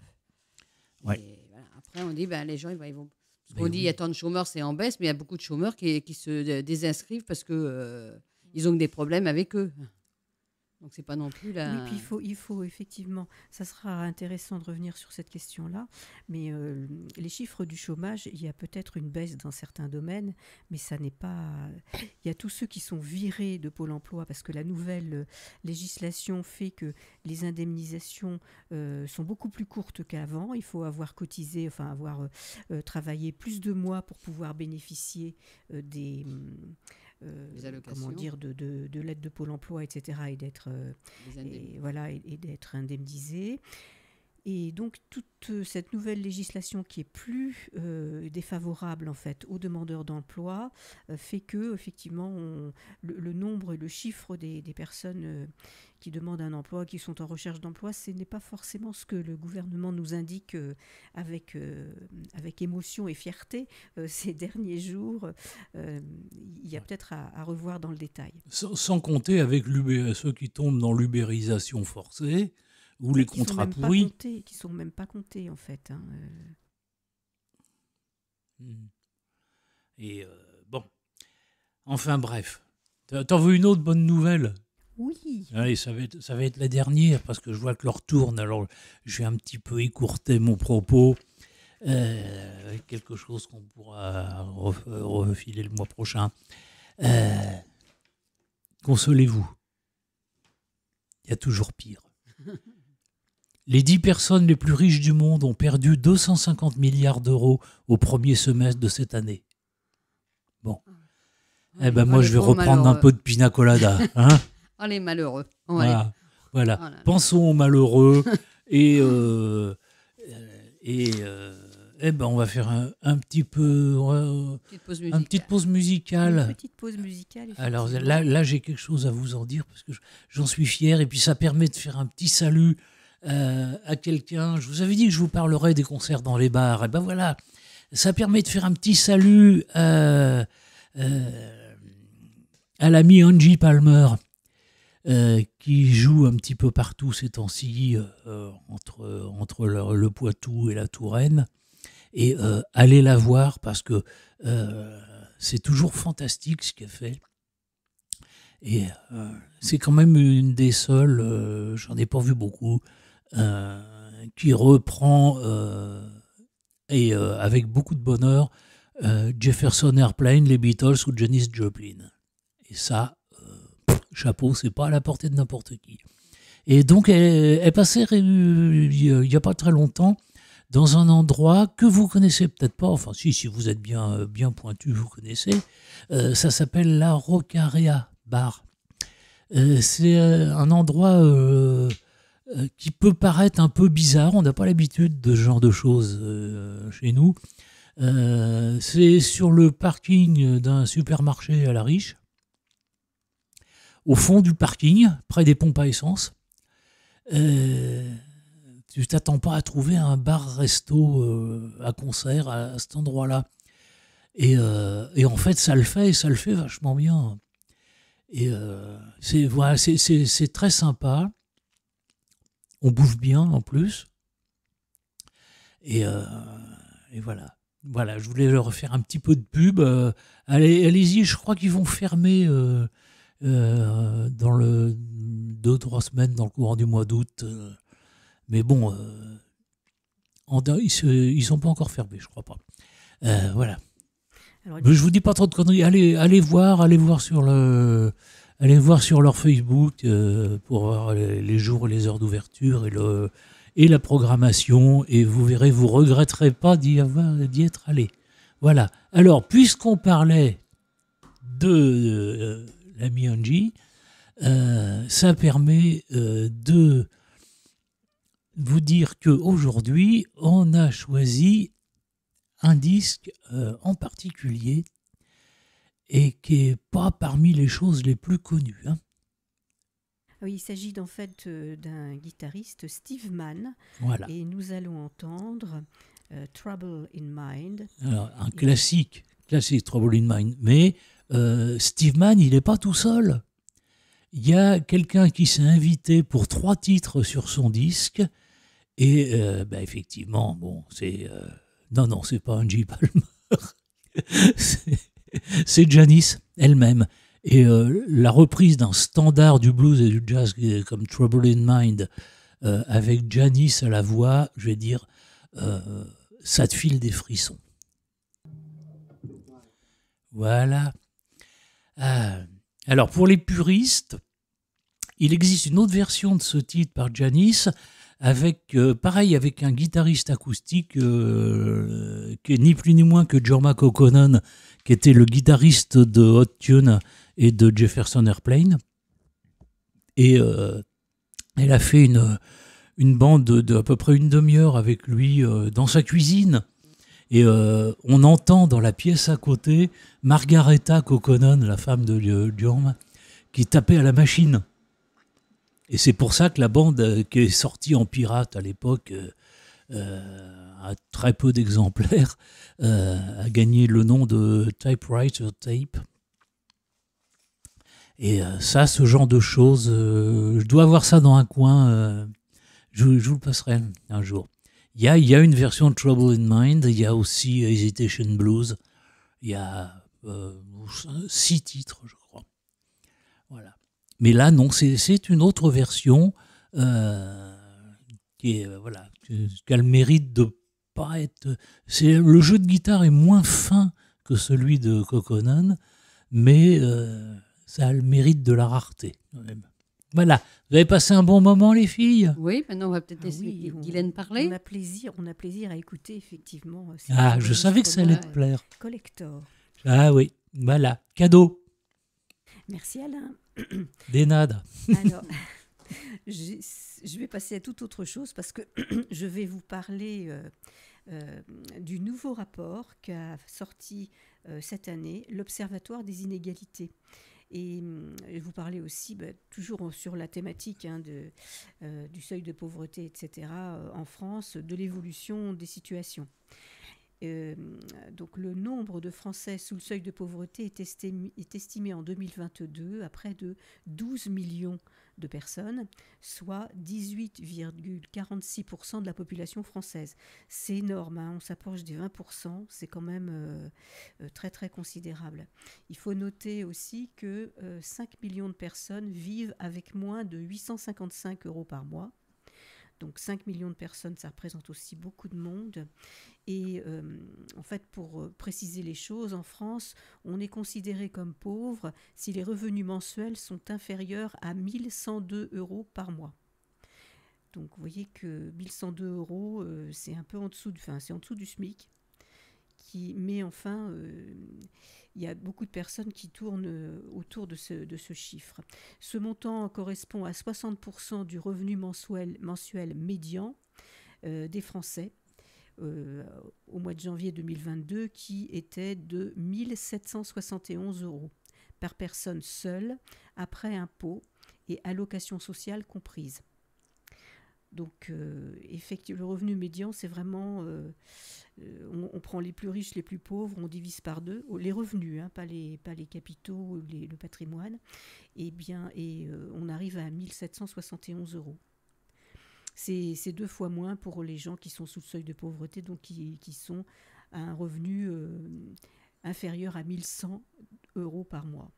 Après, on dit, ben, les gens, ils, ils vont. Parce ben dit, il y a tant de chômeurs, c'est en baisse, mais il y a beaucoup de chômeurs qui, qui se désinscrivent parce qu'ils euh, ils ont des problèmes avec eux. Donc c'est pas non plus la. Et puis il faut, effectivement, ça sera intéressant de revenir sur cette question-là. Mais euh, les chiffres du chômage, il y a peut-être une baisse dans certains domaines, mais ça n'est pas. Il y a tous ceux qui sont virés de Pôle Emploi parce que la nouvelle législation fait que les indemnisations euh, sont beaucoup plus courtes qu'avant. Il faut avoir cotisé, enfin avoir euh, travaillé plus de mois pour pouvoir bénéficier des euh, comment dire, de, de, l'aide de Pôle emploi, etc., et d'être euh, voilà, et, et d'être indemnisé. Et donc toute euh, cette nouvelle législation qui est plus euh, défavorable en fait aux demandeurs d'emploi euh, fait que effectivement le, nombre et le chiffre des, personnes qui demandent un emploi, qui sont en recherche d'emploi, ce n'est pas forcément ce que le gouvernement nous indique avec, émotion et fierté ces derniers jours. Il y a peut-être à, revoir dans le détail. sans compter avec ceux qui tombent dans l'ubérisation forcée ou les contrats pourris. qui sont même pas comptés, en fait. Hein, euh. hmm. Et euh, bon. Enfin, bref. T'en veux une autre bonne nouvelle oui. Allez, ça va, être, ça va être la dernière parce que je vois que l'heure tourne. Alors, je vais un petit peu écourter mon propos. Euh, quelque chose qu'on pourra refiler le mois prochain. Consolez-vous. Il y a toujours pire. Les 10 personnes les plus riches du monde ont perdu 250 milliards d'euros au premier semestre de cette année. Bon. Ah, eh ben moi, je vais reprendre un peu de pina colada. Hein oh, malheureux. Oh, voilà. Oh Pensons aux malheureux. et euh, et euh, eh ben, on va faire un, petit peu. Euh, Une petite pause musicale. Une petite pause musicale Alors là, là j'ai quelque chose à vous en dire parce que j'en suis fier. Et puis, ça permet de faire un petit salut euh, à quelqu'un, je vous avais dit que je vous parlerais des concerts dans les bars, et eh ben voilà, ça permet de faire un petit salut euh, euh, à, l'ami Angie Palmer. qui joue un petit peu partout ces temps-ci entre, entre le, Poitou et la Touraine. Et euh, allez la voir parce que c'est toujours fantastique ce qu'elle fait. Et c'est quand même une des seules, j'en ai pas vu beaucoup, euh, qui reprend euh, et euh, avec beaucoup de bonheur Jefferson Airplane, les Beatles ou Janis Joplin. Et ça, chapeau, c'est pas à la portée de n'importe qui. Et donc, elle, est passée, il n'y a pas très longtemps dans un endroit que vous connaissez peut-être pas, enfin si, si vous êtes bien, bien pointu, vous connaissez, ça s'appelle la Rocaria Bar. c'est un endroit euh, qui peut paraître un peu bizarre. On n'a pas l'habitude de ce genre de choses euh, chez nous. Euh, c'est sur le parking d'un supermarché à la Riche, au fond du parking, près des pompes à essence. Euh, tu t'attends pas à trouver un bar-resto à concert à, cet endroit-là. Et, en fait, ça le fait, et ça le fait vachement bien. Et voilà, c'est très sympa on bouffe bien en plus. Euh, et, voilà. Voilà, je voulais leur faire un petit peu de pub. Euh, allez, allez-y, je crois qu'ils vont fermer euh, dans le deux trois semaines dans le courant du mois d'août. mais bon, ils, ne sont pas encore fermés, je crois pas. voilà. Alors, mais je vous dis pas trop de conneries. Allez, allez voir, allez voir sur le allez voir sur leur Facebook euh, pour voir les, jours et les heures d'ouverture et, la programmation, et vous verrez, vous regretterez pas d'y, avoir, d'y être allé. Voilà. Alors, puisqu'on parlait de euh, la Mionji, euh, ça permet de vous dire qu'aujourd'hui, on a choisi un disque en particulier et qui n'est pas parmi les choses les plus connues. Hein. il s'agit en fait euh, d'un guitariste, Steve Mann, et nous allons entendre euh, Trouble in Mind. Alors, un classique, classique Trouble in Mind, mais euh, Steve Mann, il n'est pas tout seul. Il y a quelqu'un qui s'est invité pour trois titres sur son disque, et ben, effectivement, bon, c'est... non, non, c'est pas Angie Palmer. c'est c'est Janice elle-même. Et euh, la reprise d'un standard du blues et du jazz comme Trouble in Mind euh, avec Janice à la voix, je vais dire, euh, ça te file des frissons. Voilà. Ah. Alors pour les puristes, il existe une autre version de ce titre par Janice avec pareil avec un guitariste acoustique qui est ni plus ni moins que Jorma O'Connor qui était le guitariste de Hot Tune et de Jefferson Airplane. Et euh, elle a fait une, une bande de, peu près une demi-heure avec lui euh, dans sa cuisine. Et euh, on entend dans la pièce à côté Margaretha Coconon, la femme de Durham, qui tapait à la machine. Et c'est pour ça que la bande qui est sortie en pirate à l'époque euh, à très peu d'exemplaires, euh, a gagné le nom de Typewriter Tape. Et euh, ça, ce genre de choses, je dois avoir ça dans un coin. Je, vous le passerai un jour. Il y a, y une version Trouble in Mind, il y a aussi Hesitation Blues, il y a six titres, je crois. Voilà. Mais là, non, c'est une autre version qui est, voilà, qui a le mérite de pas être. C'est le jeu de guitare est moins fin que celui de Coconan, mais euh, ça a le mérite de la rareté bah. Voilà. Vous avez passé un bon moment, les filles Oui, maintenant on va peut-être ah essayer parler. On a, plaisir, on a plaisir à écouter, effectivement. Euh, ah, je savais que ça allait te plaire. Euh, collector. Ah oui, voilà. Cadeau. Merci Alain. Des nades. Alors. je, vais passer à toute autre chose parce que je vais vous parler euh, euh, du nouveau rapport qu'a sorti euh, cette année l'Observatoire des inégalités. Et je vais vous parler aussi, bah, toujours sur la thématique hein, de, du seuil de pauvreté, etc., en France, de l'évolution des situations. donc le nombre de Français sous le seuil de pauvreté est estimé en 2022 à près de 12 millions de personnes, soit 18,46% de la population française. C'est énorme, hein, on s'approche des 20%, c'est quand même euh, euh, très très considérable. Il faut noter aussi que 5 euh, millions de personnes vivent avec moins de 855 euros par mois donc 5 millions de personnes, ça représente aussi beaucoup de monde. Et euh, en fait, pour euh, préciser les choses, en France, on est considéré comme pauvre si les revenus mensuels sont inférieurs à 1102 euros par mois. Donc vous voyez que 1102 euros, euh, c'est un peu en dessous, en dessous du SMIC. Mais enfin, euh, il y a beaucoup de personnes qui tournent euh, autour de ce, chiffre. Ce montant correspond à 60% du revenu mensuel, mensuel médian euh, des Français. au mois de janvier 2022 qui était de 1771 euros par personne seule après impôts et allocations sociales comprises. Donc, euh, effectivement, le revenu médian, c'est vraiment. Euh, euh, on, prend les plus riches, les plus pauvres, on divise par deux. Oh, les revenus, hein, pas, les, pas les capitaux, le patrimoine. Et eh bien, et on arrive à 1771 euros. C'est deux fois moins pour les gens qui sont sous le seuil de pauvreté, donc qui, qui sont à un revenu inférieur à 1100 euros par mois.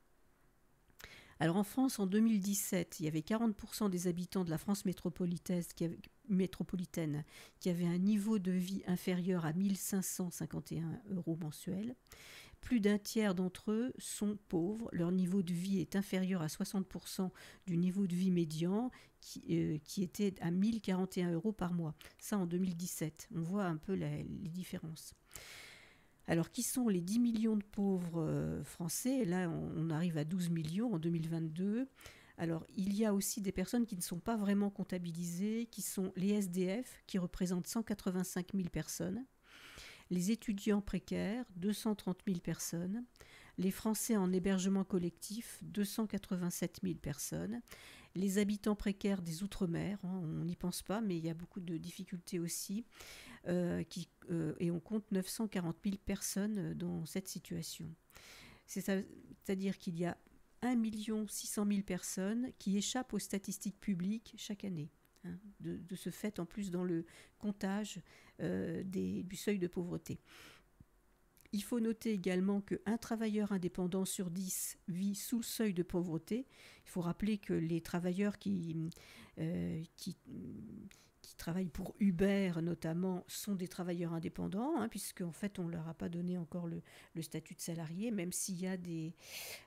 Alors en France, en 2017, il y avait 40% des habitants de la France métropolitaine qui, avaient, un niveau de vie inférieur à 1551 euros mensuels. Plus d'un tiers d'entre eux sont pauvres. Leur niveau de vie est inférieur à 60% du niveau de vie médian qui, euh, était à 1041 euros par mois. Ça en 2017. On voit un peu les différences. Alors, qui sont les 10 millions de pauvres euh, français Là, on, arrive à 12 millions en 2022. Alors, il y a aussi des personnes qui ne sont pas vraiment comptabilisées, qui sont les SDF, qui représentent 185 000 personnes, les étudiants précaires, 230 000 personnes, les Français en hébergement collectif, 287 000 personnes, les habitants précaires des Outre-mer, hein, on n'y pense pas, mais il y a beaucoup de difficultés aussi, euh, qui, euh, et on compte 940 000 personnes euh, dans cette situation. C'est-à-dire qu'il y a 1 600 000 personnes qui échappent aux statistiques publiques chaque année. Hein, de, ce fait, en plus, dans le comptage du seuil de pauvreté. Il faut noter également qu'un travailleur indépendant sur 10 vit sous le seuil de pauvreté. Il faut rappeler que les travailleurs qui, qui, qui travaillent pour Uber notamment sont des travailleurs indépendants, hein, puisqu'en fait on ne leur a pas donné encore le, statut de salarié, même s'il y a des,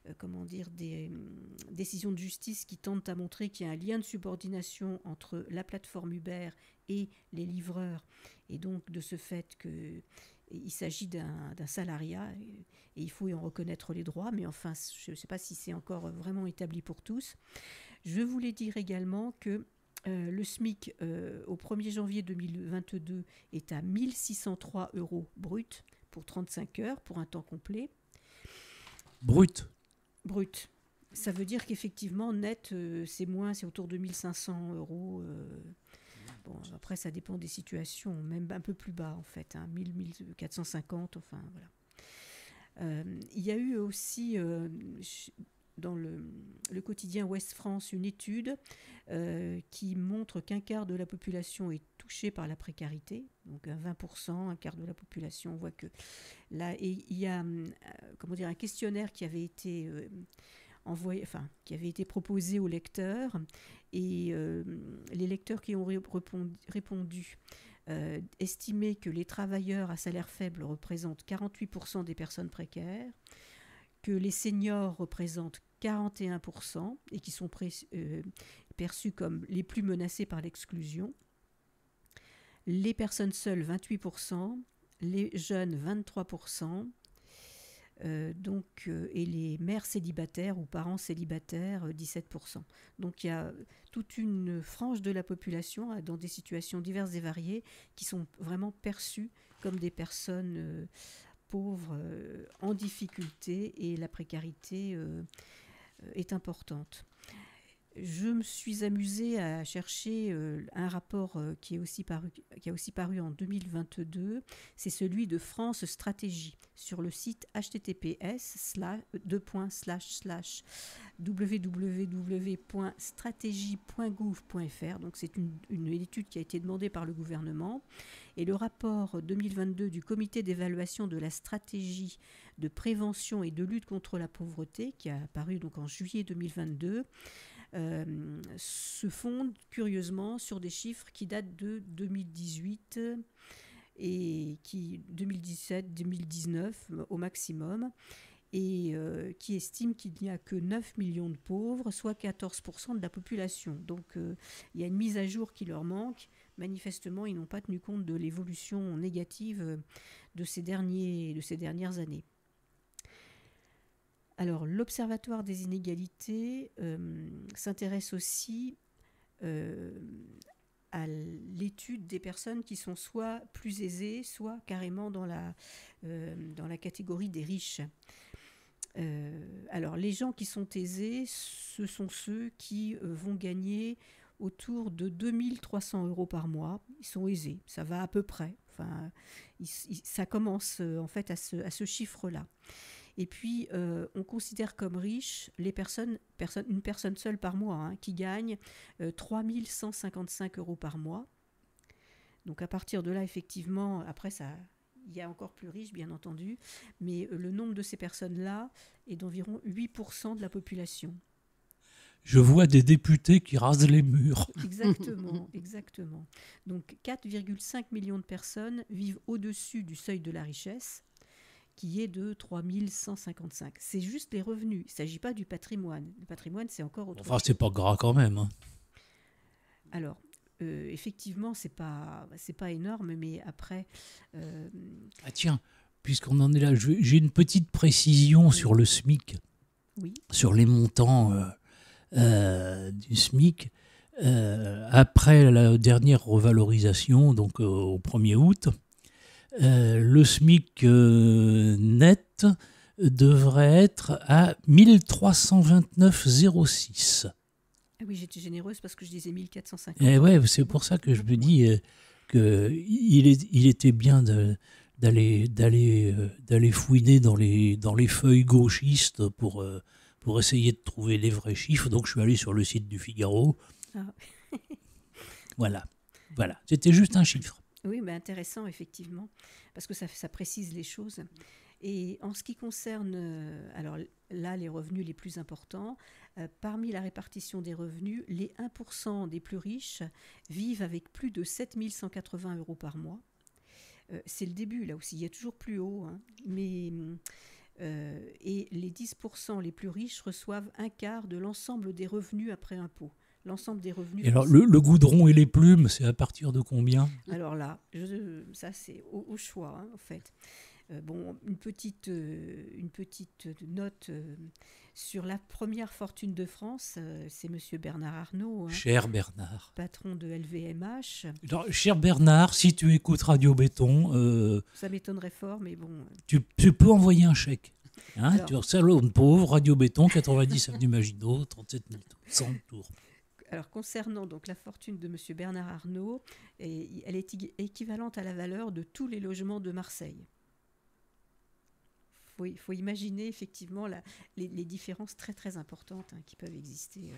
euh, comment dire, des hum, décisions de justice qui tentent à montrer qu'il y a un lien de subordination entre la plateforme Uber et les livreurs, et donc de ce fait que il s'agit d'un salariat et il faut y en reconnaître les droits, mais enfin, je ne sais pas si c'est encore vraiment établi pour tous. Je voulais dire également que euh, le SMIC euh, au 1er janvier 2022 est à 1603 euros brut pour 35 heures, pour un temps complet. Brut Brut. Ça veut dire qu'effectivement, net, euh, c'est moins, c'est autour de 1500 euros. bon, après, ça dépend des situations, même un peu plus bas en fait, 1000, hein, 1450, enfin voilà. Il y a eu aussi dans le, quotidien Ouest France une étude euh, qui montre qu'un quart de la population est touchée par la précarité, donc un 20%, un quart de la population, on voit que là, il y a euh, comment dire, un questionnaire qui avait été... Euh, envoyé, enfin, qui avait été proposé aux lecteurs et les lecteurs qui ont répondu, estimaient que les travailleurs à salaire faible représentent 48% des personnes précaires, que les seniors représentent 41%, et qui sont euh, perçus comme les plus menacés par l'exclusion. Les personnes seules, 28%, les jeunes, 23%. Euh, donc, euh, et les mères célibataires ou parents célibataires, 17%. Donc il y a toute une frange de la population dans des situations diverses et variées qui sont vraiment perçues comme des personnes pauvres, en difficulté, et la précarité euh, est importante. Je me suis amusée à chercher euh, un rapport euh, qui, est aussi paru, qui a aussi paru en 2022, c'est celui de France Stratégie sur le site https www.stratégie.gouv.fr. Donc c'est une, une étude qui a été demandée par le gouvernement et le rapport 2022 du comité d'évaluation de la stratégie de prévention et de lutte contre la pauvreté, qui a apparu donc en juillet 2022, euh, se fonde curieusement sur des chiffres qui datent de 2018 et qui 2017-2019 au maximum et euh, qui estime qu'il n'y a que 9 millions de pauvres, soit 14% de la population. Donc euh, il y a une mise à jour qui leur manque. Manifestement, ils n'ont pas tenu compte de l'évolution négative euh, de ces, de ces dernières années. Alors l'Observatoire des inégalités s'intéresse aussi à l'étude des personnes qui sont soit plus aisées, soit carrément dans la catégorie des riches. Euh, alors, les gens qui sont aisés, ce sont ceux qui euh, vont gagner autour de 2300 euros par mois. Ils sont aisés, ça va à peu près. Enfin, ça commence euh, en fait à ce, chiffre-là. Et puis, on considère comme riches les personnes, une personne seule par mois hein, qui gagne 3155 euros par mois. Donc, à partir de là, effectivement, après, ça, il y a encore plus riches, bien entendu, mais euh, le nombre de ces personnes-là est d'environ 8% de la population. Je vois des députés qui rasent les murs. Exactement, exactement. Donc 4,5 millions de personnes vivent au-dessus du seuil de la richesse, qui est de 3155. C'est juste les revenus, il ne s'agit pas du patrimoine. Le patrimoine, c'est encore autre chose. Enfin, c'est pas gras quand même. Hein. Alors, euh, effectivement, c'est pas c'est pas énorme, mais après. Euh, ah tiens, puisqu'on en est là, j'ai une petite précision sur le SMIC, oui. sur les montants euh, du SMIC. après la dernière revalorisation, donc au 1er août, le SMIC net devrait être à 1329,06. Ah oui, j'étais généreuse parce que je disais 1450. Et eh ouais, c'est pour ça que je me dis euh, que il, est, il était bien d'aller d'aller euh, d'aller fouiner dans les dans les feuilles gauchistes pour euh, pour essayer de trouver les vrais chiffres. Donc je suis allé sur le site du Figaro. Ah. voilà, voilà. C'était juste un chiffre. Oui, mais intéressant effectivement parce que ça, ça précise les choses. Et en ce qui concerne alors là les revenus les plus importants, euh, parmi la répartition des revenus, les 1% des plus riches vivent avec plus de 7180 euros par mois. Euh, c'est le début, là aussi, il y a toujours plus haut. Hein. mais, euh, et les 10% les plus riches reçoivent un quart de l'ensemble des revenus après impôt. L'ensemble des revenus. alors, le, goudron et les plumes, c'est à partir de combien Alors là, ça, c'est au, choix, hein, en fait. bon, une petite, une petite note. Sur la première fortune de France, euh, c'est Monsieur Bernard Arnault. Hein. cher Bernard. Patron de LVMH. cher Bernard, si tu écoutes Radio Béton. Euh, ça m'étonnerait fort, mais bon. Euh. Tu, peux envoyer un chèque. Hein, Alors... Pauvre, Radio Béton, 90 avenue Maginot, 37 100 tours alors concernant donc la fortune de M. Bernard Arnault, elle est équivalente à la valeur de tous les logements de Marseille. Il faut imaginer effectivement les, différences très très importantes hein, qui peuvent exister euh,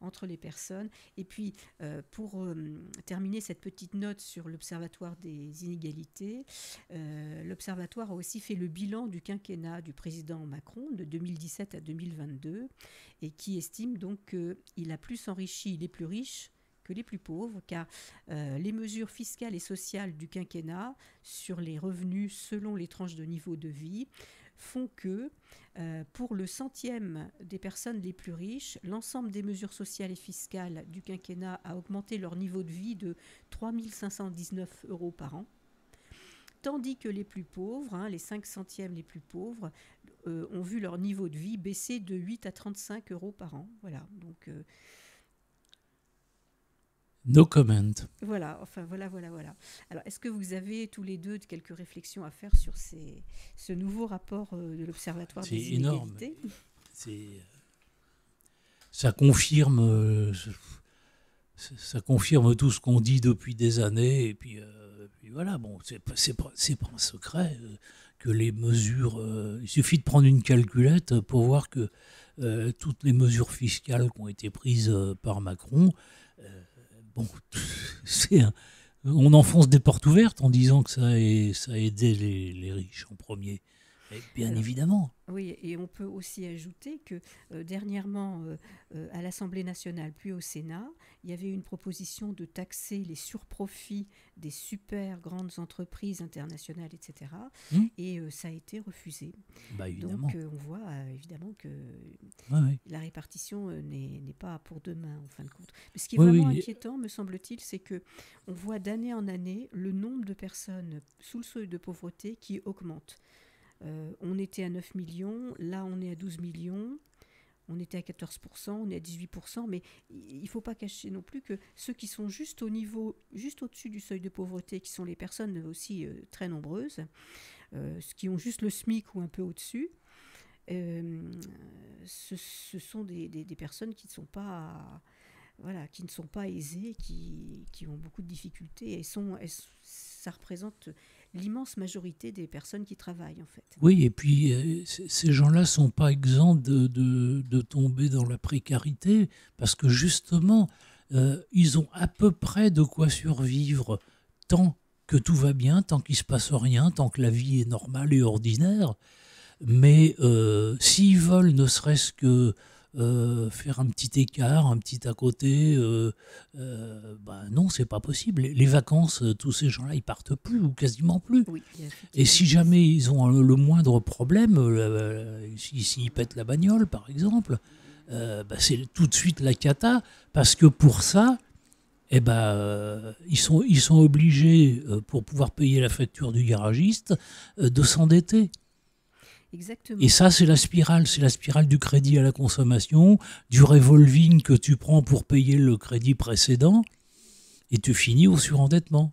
entre les personnes. Et puis, euh, pour euh, terminer cette petite note sur l'Observatoire des inégalités, l'Observatoire a aussi fait le bilan du quinquennat du président Macron de 2017 à 2022 et qui estime donc qu'il a plus enrichi les plus riches que les plus pauvres, car les mesures fiscales et sociales du quinquennat sur les revenus selon les tranches de niveau de vie font que euh, pour le centième des personnes les plus riches, l'ensemble des mesures sociales et fiscales du quinquennat a augmenté leur niveau de vie de 3519 euros par an tandis que les plus pauvres, hein, les 5 centièmes les plus pauvres, euh, ont vu leur niveau de vie baisser de 8 à 35 euros par an. Voilà, donc euh, No comment. Voilà, enfin voilà, voilà, voilà. Alors, est-ce que vous avez tous les deux quelques réflexions à faire sur ce nouveau rapport euh, de l'Observatoire des inégalités C'est énorme. Euh, ça confirme, euh, ça confirme tout ce qu'on dit depuis des années. Et puis, voilà, bon, c'est pas, pas un secret que les mesures. il suffit de prendre une calculette pour voir que toutes les mesures fiscales qui ont été prises par Macron bon, on enfonce des portes ouvertes en disant que ça a, ça aidé les riches en premier bien euh, évidemment. Oui, et on peut aussi ajouter que euh, dernièrement, euh, à l'Assemblée nationale, puis au Sénat, il y avait une proposition de taxer les surprofits des super grandes entreprises internationales, etc. Et hum. ça a été refusé. Bah, Donc on voit évidemment que la répartition n'est pas pour demain, en fin de compte. ce qui est vraiment inquiétant, me semble-t-il, c'est que on voit d'année en année le nombre de personnes sous le seuil de pauvreté qui augmente. Euh, on était à 9 millions, là on est à 12 millions, on était à 14%, on est à 18%, mais il ne faut pas cacher non plus que ceux qui sont juste au niveau, juste au-dessus du seuil de pauvreté, qui sont les personnes aussi euh, très nombreuses, euh, ceux qui ont juste le SMIC ou un peu au-dessus, ce, sont des, personnes qui ne sont pas voilà, qui ne sont pas aisées, qui, ont beaucoup de difficultés. et sont, ça représente l'immense majorité des personnes qui travaillent en fait. Oui, et puis euh, ces gens-là sont pas exempts de, de, tomber dans la précarité parce que justement, euh, ils ont à peu près de quoi survivre tant que tout va bien, tant qu'il se passe rien, tant que la vie est normale et ordinaire. Mais euh, s'ils veulent ne serait-ce que euh, faire un petit écart, un petit à côté. Euh, euh bah non, c'est pas possible. Les vacances, euh, tous ces gens-là, ils partent plus ou quasiment plus. Et si jamais ils ont le, moindre problème, s'ils pètent la bagnole, par exemple, bah c'est tout de suite la cata, parce que pour ça, eh ben, ils, sont, ils sont obligés, pour pouvoir payer la facture du garagiste, de s'endetter. Et ça, c'est la spirale, c'est la spirale du crédit à la consommation, du revolving que tu prends pour payer le crédit précédent, et tu finis au surendettement.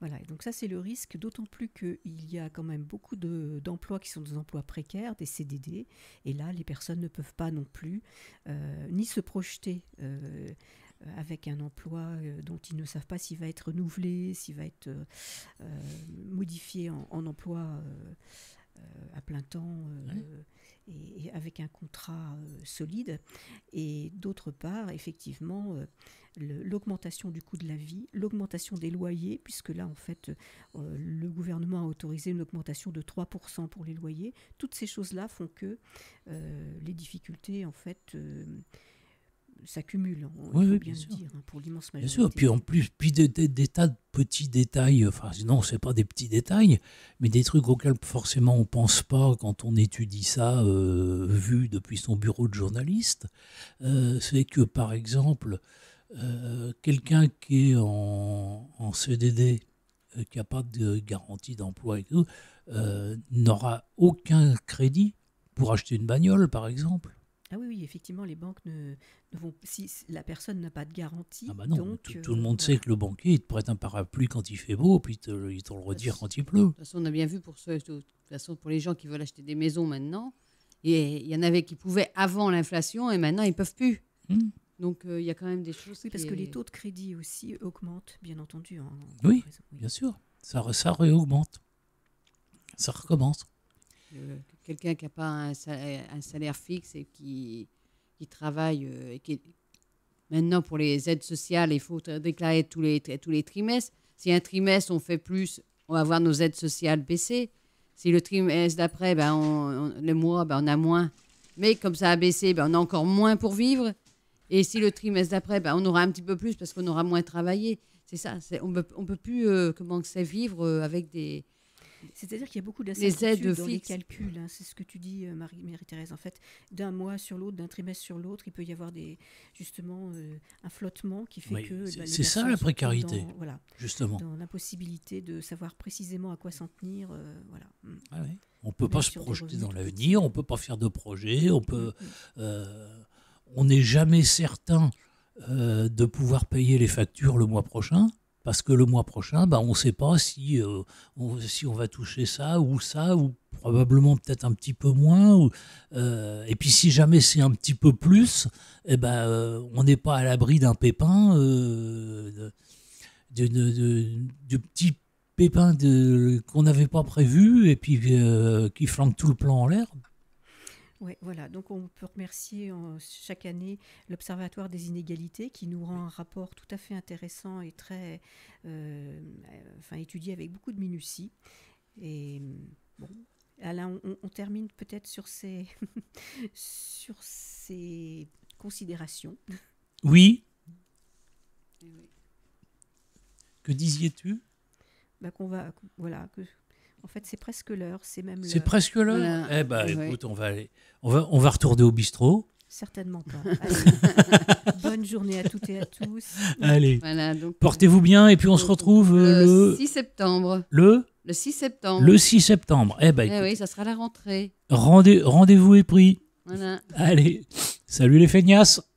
Voilà, donc ça c'est le risque, d'autant plus qu'il y a quand même beaucoup d'emplois qui sont des emplois précaires, des CDD, et là les personnes ne peuvent pas non plus euh, ni se projeter. Euh, avec un emploi euh, dont ils ne savent pas s'il va être renouvelé, s'il va être modifié en emploi euh, à plein temps euh, et, et, avec un contrat euh, solide. Et d'autre part, effectivement, l'augmentation du coût de la vie, l'augmentation des loyers, puisque là, en fait, le gouvernement a autorisé une augmentation de 3% pour les loyers. Toutes ces choses-là font que les difficultés, en fait, s'accumulent, hein, oui, oui, bien, bien dire, hein, pour l'immense majorité. Bien sûr, puis en plus, puis des, tas de petits détails, enfin non, c'est pas des petits détails, mais des trucs auxquels forcément on pense pas quand on étudie ça euh, vu depuis son bureau de journaliste, euh, c'est que par exemple, euh, quelqu'un qui est en, en CDD, qui n'a pas de garantie d'emploi et tout, n'aura aucun crédit pour acheter une bagnole, par exemple. Ah oui, oui, effectivement, les banques ne, vont. Si la personne n'a pas de garantie. Ah bah non, euh, tout, le monde sait que le banquier, il te prête un parapluie quand il fait beau, puis il te le bah, retire quand il pleut. De toute façon, on a bien vu pour ceux, de pour les gens qui veulent acheter des maisons maintenant, et il y en avait qui pouvaient avant l'inflation, et maintenant, ils ne peuvent plus. Hmm. Donc, euh, il y a quand même des choses. parce que les taux de crédit aussi augmentent, bien entendu. oui, bien sûr. Ça, ça réaugmente. Ça recommence. Euh, quelqu'un qui n'a pas un salaire, fixe et qui, qui travaille euh, et qui, Maintenant, pour les aides sociales, il faut déclarer tous les, tous les trimestres. Si un trimestre, on fait plus, on va voir nos aides sociales baisser. Si le trimestre d'après, ben, le mois, ben, on a moins. Mais comme ça a baissé, ben, on a encore moins pour vivre. Et si le trimestre d'après, ben, on aura un petit peu plus parce qu'on aura moins travaillé. C'est ça, on peut, ne peut plus euh, comment vivre avec des, c'est-à-dire qu'il y a beaucoup d'incertitudes dans les calculs. Hein, c'est ce que tu dis, euh, Marie-Thérèse. En fait, d'un mois sur l'autre, d'un trimestre sur l'autre, il peut y avoir des, justement euh, un flottement qui fait que. Bah, c'est ça la précarité. voilà, justement. Dans l'impossibilité de savoir précisément à quoi s'en tenir. Euh, voilà. Mm. Ah on ne peut pas se projeter dans l'avenir, on ne peut pas faire de projet, on peut. Mm, mm. on n'est jamais certain de pouvoir payer les factures le mois prochain parce que le mois prochain, ben, on ne sait pas si, euh, on, si on va toucher ça ou ça, ou probablement peut-être un petit peu moins. Ou, euh, et puis si jamais c'est un petit peu plus, eh ben, euh, on n'est pas à l'abri d'un pépin, de, de, de, petit pépin qu'on n'avait pas prévu et puis qui flanque tout le plan en l'air. Oui, voilà. Donc on peut remercier euh, chaque année l'Observatoire des inégalités qui nous rend un rapport tout à fait intéressant et très, euh, euh, enfin étudié avec beaucoup de minutie. Et mm, bon, Alain, on, termine peut-être sur ces, sur ces considérations. Oui. Que disiez-tu bah, qu'on va, voilà, en fait, c'est presque l'heure, c'est même C'est presque l'heure Eh ben, écoute, on va, aller, on, va, on va retourner au bistrot. Certainement pas. bonne journée à toutes et à tous. Allez, voilà, portez-vous bien et puis on se euh, retrouve euh, le 6 septembre. Le Le 6 septembre. Le 6 septembre. Eh ben, eh écoute, oui, ça sera la rentrée. Rendez-vous rendez est pris. Voilà. Allez, salut les feignasses.